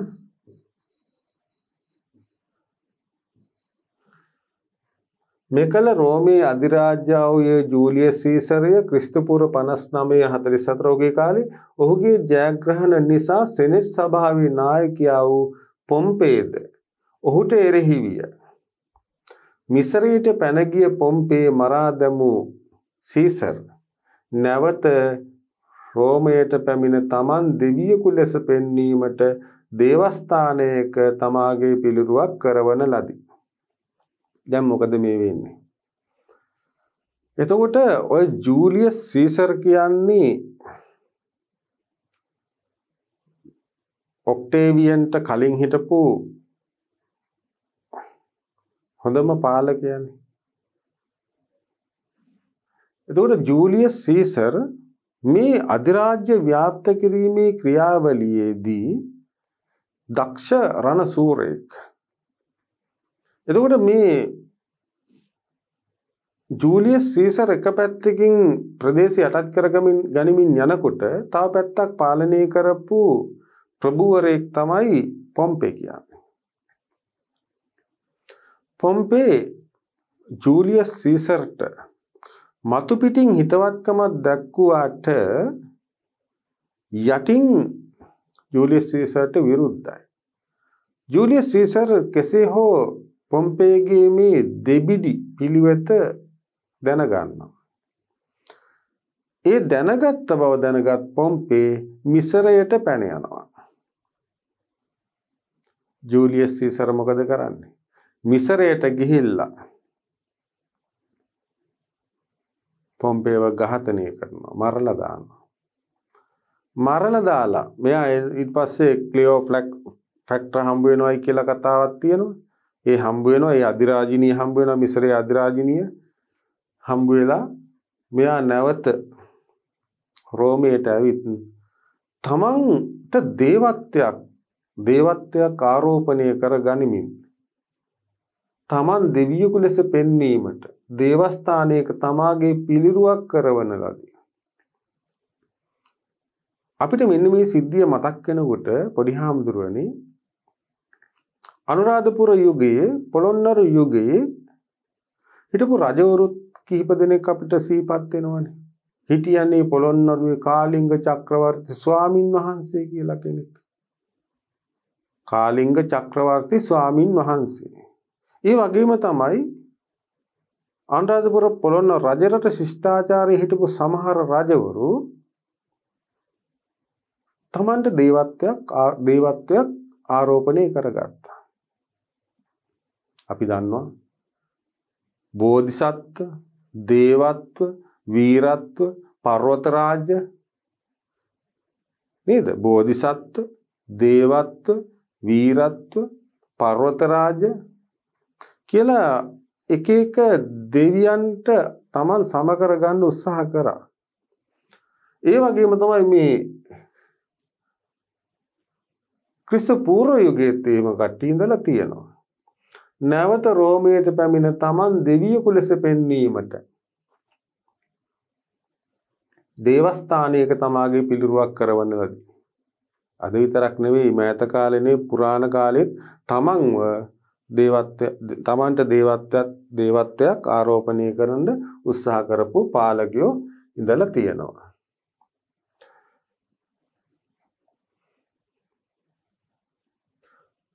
මෙකල රෝමේ අධිරාජ්‍යාවයේ ජූලිය සීසරය ක්‍රිස්තුපුර පනස්නමය හතරි සතරෝගේ කාලි ඔහුගේ ජයග්‍රහණ නිසා සෙනෙට් සභාවී නායකයා වූ පොම්පේද ඔහුට එරෙහි විය. මිසරයට පැනගිය පොම්පේ මරා දැමූ සීසර් නැවත රෝමයට පැමිණ තමන් දෙවියෙකු ලෙස පෙන්වීමට දේවස්ථානයක තමාගේ පිළිරුවක් කරවන ලදී. දැන් මොකද මේ වෙන්නේ? එතකොට ඔය ජූලියස් සීසර් කියන්නේ ඔක්ටේවියන්ට කලින් හිටපු හොඳම පාලකයන්නේ. එතකොට ජූලියස් සීසර් මේ අධිරාජ්‍ය ව්‍යාප්ත කිරීමේ ක්‍රියාවලියේදී දක්ෂ රණසූරයෙක්. එතකොට මේ ජූලියස් සීසර් එක පැත්තකින් ප්‍රදේශය යටත් කරගමින් ගනිමින් යනකොට තව පැත්තක් පාලනය කරපු ප්‍රභූවරයෙක් තමයි පොම්පේ කියන්නේ. පොම්පේ ජූලියස් සීසර්ට මතු පිටින් හිතවත්කමක් දක්වුවාට යටින් ජූලියස් සීසර්ට විරුද්ධයි. ජූලියස් සීසර් කෙසේ හෝ පොම්පේගේ මේ දෙබිඩි පිළිවෙත දැනගන්නවා. ඒ දැනගත්ත බව දැනගත් පොම්පේ මිසරයට පැන යනවා. ජූලියස් සීසර් මොකද කරන්නේ? මිසරයට ගිහිල්ලා පොම්පේව ඝාතනය කරනවා මරලා දානවා මරලා දාලා මෙයා ඊට පස්සේ ක්ලියෝ ෆ්ලැක් ෆැක්ටර් හම්බ වෙනවයි කියලා කතාවක් තියෙනවා ඒ හම්බ වෙනවා ඒ අධිරාජිනිය හම්බ වෙනවා මිසරේ අධිරාජිනිය හම්බ වෙලා මෙයා නැවත රෝමයට ඇවිත් තමන්ට දේවත්වයක් දේවත්වයක් ආරෝපණය කර ගනිමින් තමන් දෙවියෙකු ලෙස පෙන්වීමට දේවස්ථානයක තමාගේ පිළිරුවක් කරවන ලදී. අපිට මෙන්න මේ සිද්ධිය මතක් වෙනකොට පොඩි හාමුදුරුවනි අනුරාධපුර යුගයේ පොළොන්නරු යුගයේ හිටපු රජවරුත් කිහිප දෙනෙක් අපිට සීපත් වෙනවනේ. හිටියන්නේ පොළොන්නරුවේ කාලිංග චක්‍රවර්ති ස්වාමින් වහන්සේ කියලා කෙනෙක්. කාලිංග චක්‍රවර්ති ස්වාමින් වහන්සේ. ඒ වගේම තමයි ආණ්ඩාධපුර පොළොන්න රජරට ශිෂ්ඨාචාරය හිටපු සමහර රජවරු තමන්ට දේවත්වයක් දේවත්වයක් ආරෝපණය කරගත්තා. අපි දන්නවා බෝධිසත්ව දේවත්ව වීරත්ව පර්වතරාජ්‍ය නේද බෝධිසත්ව දේවත්ව වීරත්ව පර්වතරාජ්‍ය කියලා එක එක දෙවියන්ට Taman සම කරගන්න උත්සාහ කරා. ඒ වගේම තමයි මේ ක්‍රිස්තු පූර්ව යුගයේ තේම කට්ටිය ඉඳලා තියෙනවා. නැවත රෝමයට පැමිණ Taman දෙවියෙකු ලෙස පෙන්වීමට දේවස්ථානයක තමාගේ පිළිරුවක් කරවන ලදී. අද විතරක් නෙවෙයි මෑත කාලෙනේ පුරාණ කාලෙත් තමන්ව දේවත්වය තමන්ට දේවත්වයක් දේවත්වයක් ආරෝපණය කරන්න උත්සාහ කරපු පාලකයෝ ඉඳලා තියෙනවා.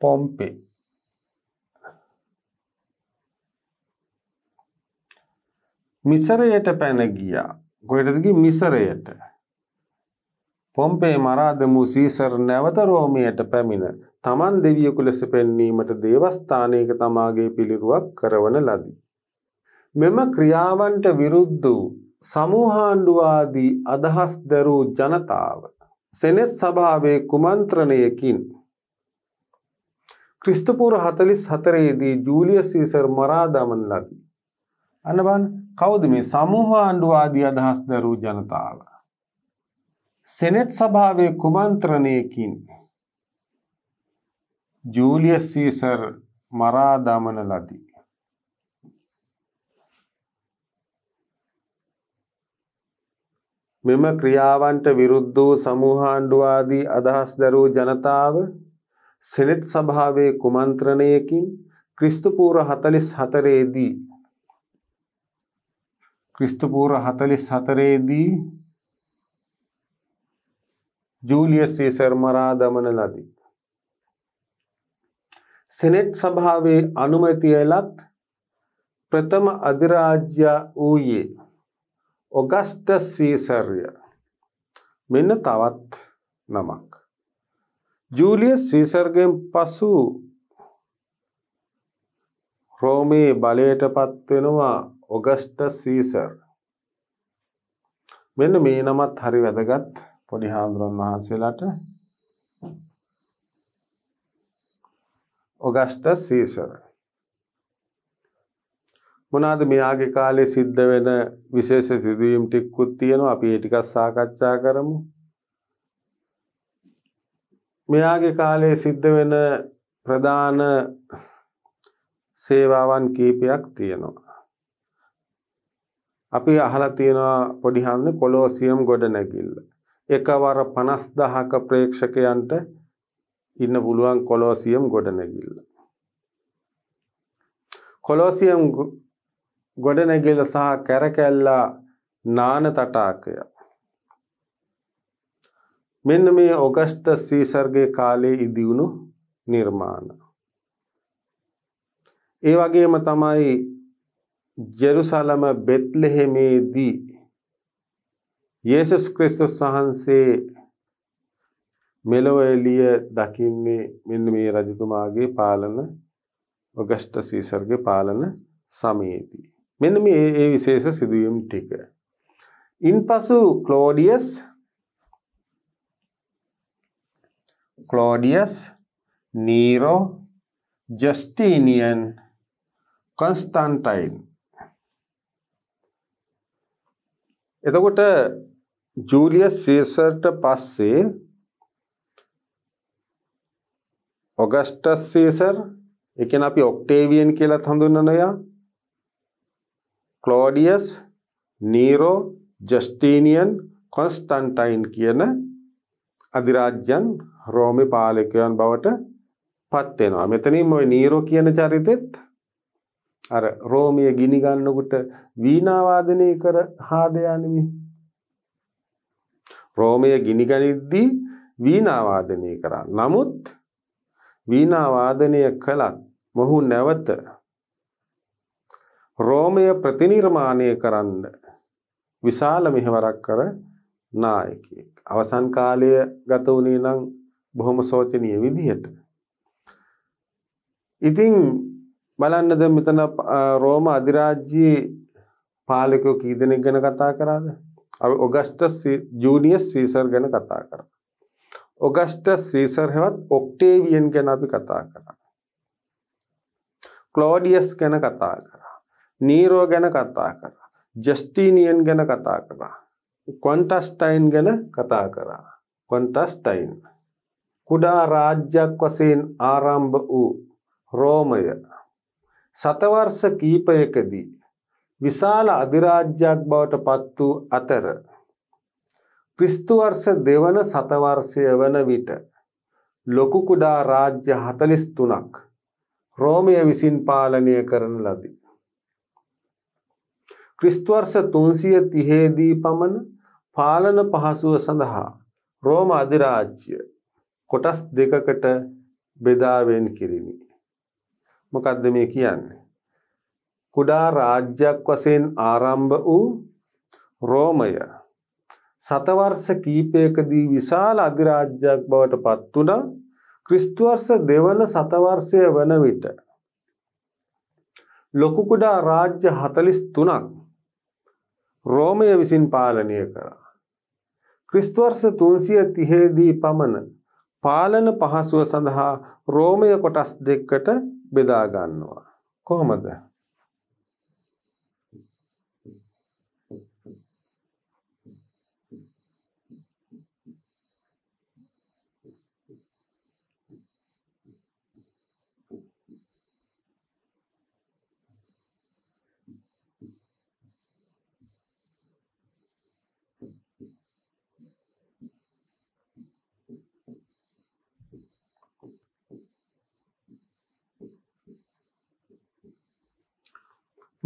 පොම්පේ මිසරයට පැන ගියා. කොහෙටද ගියේ මිසරයට? පොම්පේ මරාදමු සීසර් නැවත රෝමයට පැමිණ තමන් දෙවියෙකු ලෙස පෙන්වීමට දේවස්ථානයක තමාගේ පිළිරුවක් කරවන ලදී. මෙම ක්‍රියාවන්ට විරුද්ධ වූ සමූහාණ්ඩුවාදී අදහස් දරූ ජනතාව සෙනෙත් සභාවේ කුමන්ත්‍රණයකින් ක්‍රිස්තුපූර 44ේදී ජූලියස් සීසර් මරා දමන ලදී. අන්න බලන්න කවුද මේ සමූහාණ්ඩුවාදී අදහස් දරූ ජනතාව? සෙනෙත් සභාවේ කුමන්ත්‍රණයකින් ජූලියස් සීසර් මරා දමන ලදී. මෙම ක්‍රියාවන්ට විරුද්ධ වූ සමූහාණ්ඩුවාදී අදහස් දැරූ ජනතාව සෙනෙට් සභාවේ කුමන්ත්‍රණයකින් ක්‍රිස්තුපූර 44 දී ක්‍රිස්තුපූර 44 දී ජූලියස් සීසර් මරා දමන ලදී. සෙනෙට් සභාවේ අනුමැතියලත් ප්‍රථම අධිරාජ්‍ය වූයේ ඔගස්ට සීසර්ය මෙන්න තවත් නමක් ජූලියස් සීසර්ගෙන් පසු රෝමේ බලයට පත්වෙනවා ඔගස්ට සීසර් මෙන්න මේ නමත් හරි වැදගත් පොඩි හාමුදුරන් වහන්සේලාට ඔගස්ටස් සීසර්. මොනාද මෙයාගේ කාලේ සිද්ධ වෙන විශේෂ සිදුවීම් ටිකුත් තියෙනවා අපි ඒ ටිකක් සාකච්ඡා කරමු. මෙයාගේ කාලේ සිද්ධ වෙන ප්‍රධාන සේවාවන් කීපයක් තියෙනවා. අපි අහලා තියෙනවා පොඩි හන්නේ කොලෝසියම් ගොඩනැගිල්ල. එකවර 50000ක ප්‍රේක්ෂකයන්ට ඉන්න පුළුවන් කොලෝසියම් ගොඩනැගිල්ල. කොලෝසියම් ගොඩනැගිල්ල සහ කැරකැල්ලා නාන තටාකය. මෙන්න මේ ඔගස්ට සීසර්ගේ කාලේ ඉදිවුණු නිර්මාණ. ඒ වගේම තමයි ජෙරුසලම බෙත්ලෙහෙමේදී යේසුස් ක්‍රිස්තුස් වහන්සේ මෙලොව එළිය දකින්නේ මෙන්න මේ රජතුමාගේ පාලන ඔගස්ට සීසර්ගේ පාලන සමයේදී. මෙන්න මේ ඒ විශේෂ සිදුවීම් ටික. ඉන්පසු ක්ලෝඩියස් ක්ලෝඩියස් නීරෝ ජස්ටිනියන් කන්ස්ටන්ටයින් එතකොට ජූලියස් සීසර්ට පස්සේ ඔගස්ටස් සීසර් ඒ කියන්නේ අපි ඔක්ටේවියන් කියලාත් හඳුන්වන එයා ක්ලෝඩියස් නීරෝ ජස්ටිනියන් කොන්ස්ටන්ටයින් කියන අධිරාජ්‍යන් රෝමේ පාලකයන් බවට පත් වෙනවා. මෙතනින් ওই නීරෝ කියන චරිතෙත් අර රෝමිය ගිනි ගන්නකොට වීණා වාදනය කර හාද යන්නේ රෝමය ගිනි ගනිද්දී වීණා වාදනය කරා. නමුත් වීණා වාදනය කළත් මොහු නැවත රෝමය ප්‍රතිනිර්මාණය කරන්න විශාල මෙහෙවරක් කර නායකයෙක්. අවසන් කාලය ගත වුණේ නම් බොහොම සෝචනීය විදිහට. ඉතින් බලන්න දැන් මෙතන රෝම අධිරාජ්‍යයේ පාලකයෝ කී දෙනෙක් ගැන කතා කරාද? ඔගස්ටස් ජූනියස් සීසර් ගැන කතා කරා. ඔගස්ටස් සීසර් හෙවත් ඔක්ටේවියන් ගැන අපි කතා කරා. ක්ලෝඩියස් ගැන කතා කරා. නීරෝ ගැන කතා කරා. ජස්ටීනියන් ගැන කතා කරා. කොන්ටස්ටයින් ගැන කතා කරා. කොන්ටස්ටයින්. කුඩා රාජ්‍යයක් වසයෙන් ආරම්භ වූ රෝමය සතවර්ෂ කීපයකදී විශාල අධිරාජ්‍යයක් බවට පත් වූ අතර ක්‍රිස්තුවර්ෂ දෙවන සතවර්ෂය වන විට ලොකු කුඩා රාජ්‍ය 43ක් රෝමය විසින් පාලනය කරන ලදී. ක්‍රිස්තුවර්ෂ 330 දී පමණ පාලන පහසුව සඳහා රෝම අධිරාජ්‍ය කොටස් දෙකකට බෙදාවෙන් කිරිනි. මොකද්ද මේ කියන්නේ? කුඩා රාජ්‍යයක් වශයෙන් ආරම්භ වූ රෝමය සතවර්ෂ කීපයකදී විශාල අධිරාජ්‍යයක් බවට පත් වුණා ක්‍රිස්තුවර්ෂ දෙවන සතවර්ෂය වන විට ලොකු කුඩා රාජ්‍ය 43ක් රෝමය විසින් පාලනය කරා ක්‍රිස්තුවර්ෂ 330 දී පමණ පාලන පහසුව සඳහා රෝමය කොටස් දෙකකට බෙදා ගන්නවා කොහොමද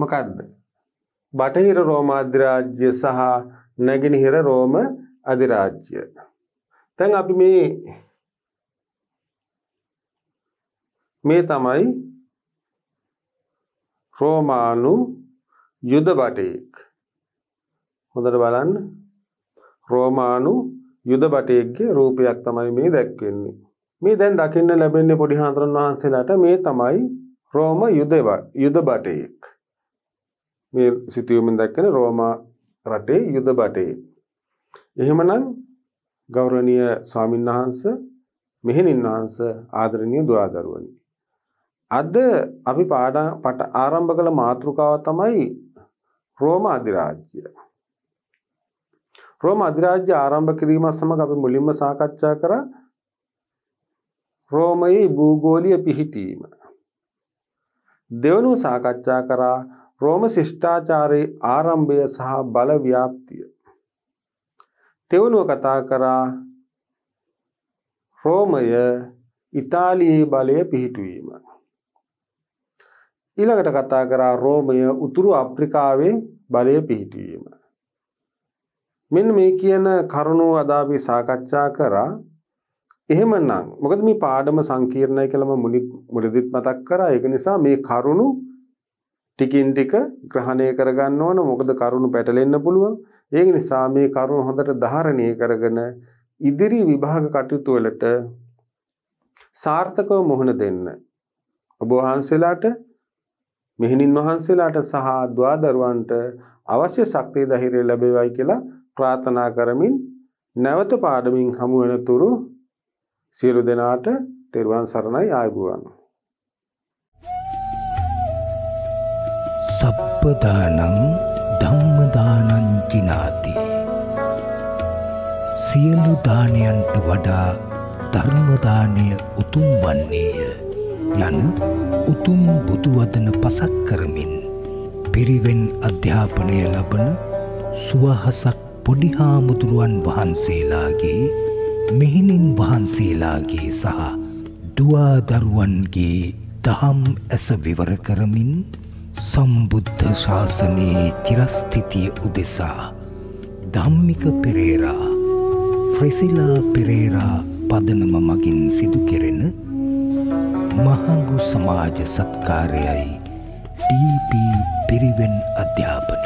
මොකක්ද. බටහිර රෝම අධිරාජ්‍ය සහ නැගෙනහිර රෝම අධිරාජ්‍ය. තැන් අපි මේ මේ තමයි රෝමානු යුද බටයෙක්. හොඳට බලන්න රෝමානු යුද බටයෙක්ගේ රූපයක් තමයි මේ දැක්වෙන්නේ. මේ දැන් දකින්න ලැබෙන්නේ පොඩි හාමුදුරන් වහන්සේලාට මේ තමයි රෝම යුද බටයෙක්. මේ සිතුවමින් දැක්කෙන රෝමා රටේ යුද බටයේ. එහෙමනම් ගෞරවනීය ස්වාමීන් වහන්සේ මෙහෙණින් වහන්සේ ආදරණීය දුවදරුවනි. අද අපි පාඩම් පට ආරම්භ කළ මාතෘකාව තමයි රෝම අධිරාජ්‍යය. රෝම අධිරාජ්‍ය ආරම්භ කිරීම සමග අපි මුලින්ම සාකච්ඡා කරා රෝමයේ භූගෝලීය පිහිටීම. දෙවනුව සාකච්ඡා කරා රෝම ශිෂ්ඨාචාරයේ ආරම්භය සහ බල ව්‍යාප්තිය. තෙවනුව කතා කරා රෝමය ඉතාලියේ බලය පිහිටුවීම. ඊළඟට කතා කරා රෝමය උතුරු අප්‍රිකාවේ බලය පිහිටවීම. මෙන්න මේ කියන කරුණු අදාපි සාකච්ඡා කරා එහෙමනම් මොකද මේ පාඩම සංකීර්ණයි කියලා මම මුලදීත් මතක් කරා ඒක නිසා මේ කරුණු ටිකින් ටික ග්‍රහණය කරගන්න ඕන මොකද කරුණු පැටලෙන්න පුළුවන් ඒක නිසා මේ කරුණු හොඳට ධාරණය කරගෙන ඉදිරි විභාග කටයුතු වලට සාර්ථකව මුහුණ දෙන්න ඔබ වහන්සේලාට මෙහෙණින් වහන්සේලාට සහ ద్వාදරුවන්ට අවශ්‍ය ශක්තිය ධෛර්යය ලැබේවයි කියලා ප්‍රාර්ථනා කරමින් නැවත පාඩමින් හමු වෙනතුරු සියලු දෙනාට තෙරුවන් සරණයි ආයුබෝවන් අපදානං ධම්මදානං ජිනාති සියලු දානයන්ට වඩා ධර්මදානය උතුම් වන්නේය යන උතුම් බුදුවදන පසක් කරමින් පිරිවෙන් අධ්‍යාපනය ලබන සුවහසක් පොඩිහාමුදුරුවන් වහන්සේලාගේ මෙහිණින් වහන්සේලාගේ සහ දුවාදරුවන්ගේ දහම් ඇස විවර කරමින් සම්බුද්ධ ශාසනයේ චිරස්ථිතිය උදෙසා ධම්මික පෙරේරා ෆ්‍රෙසිලා පෙරේරා පදනම මගින් සිදු කෙරෙන මහඟු සමාජ සත්කාරයයි ටීපී පිරිවෙන් අධ්‍යාපන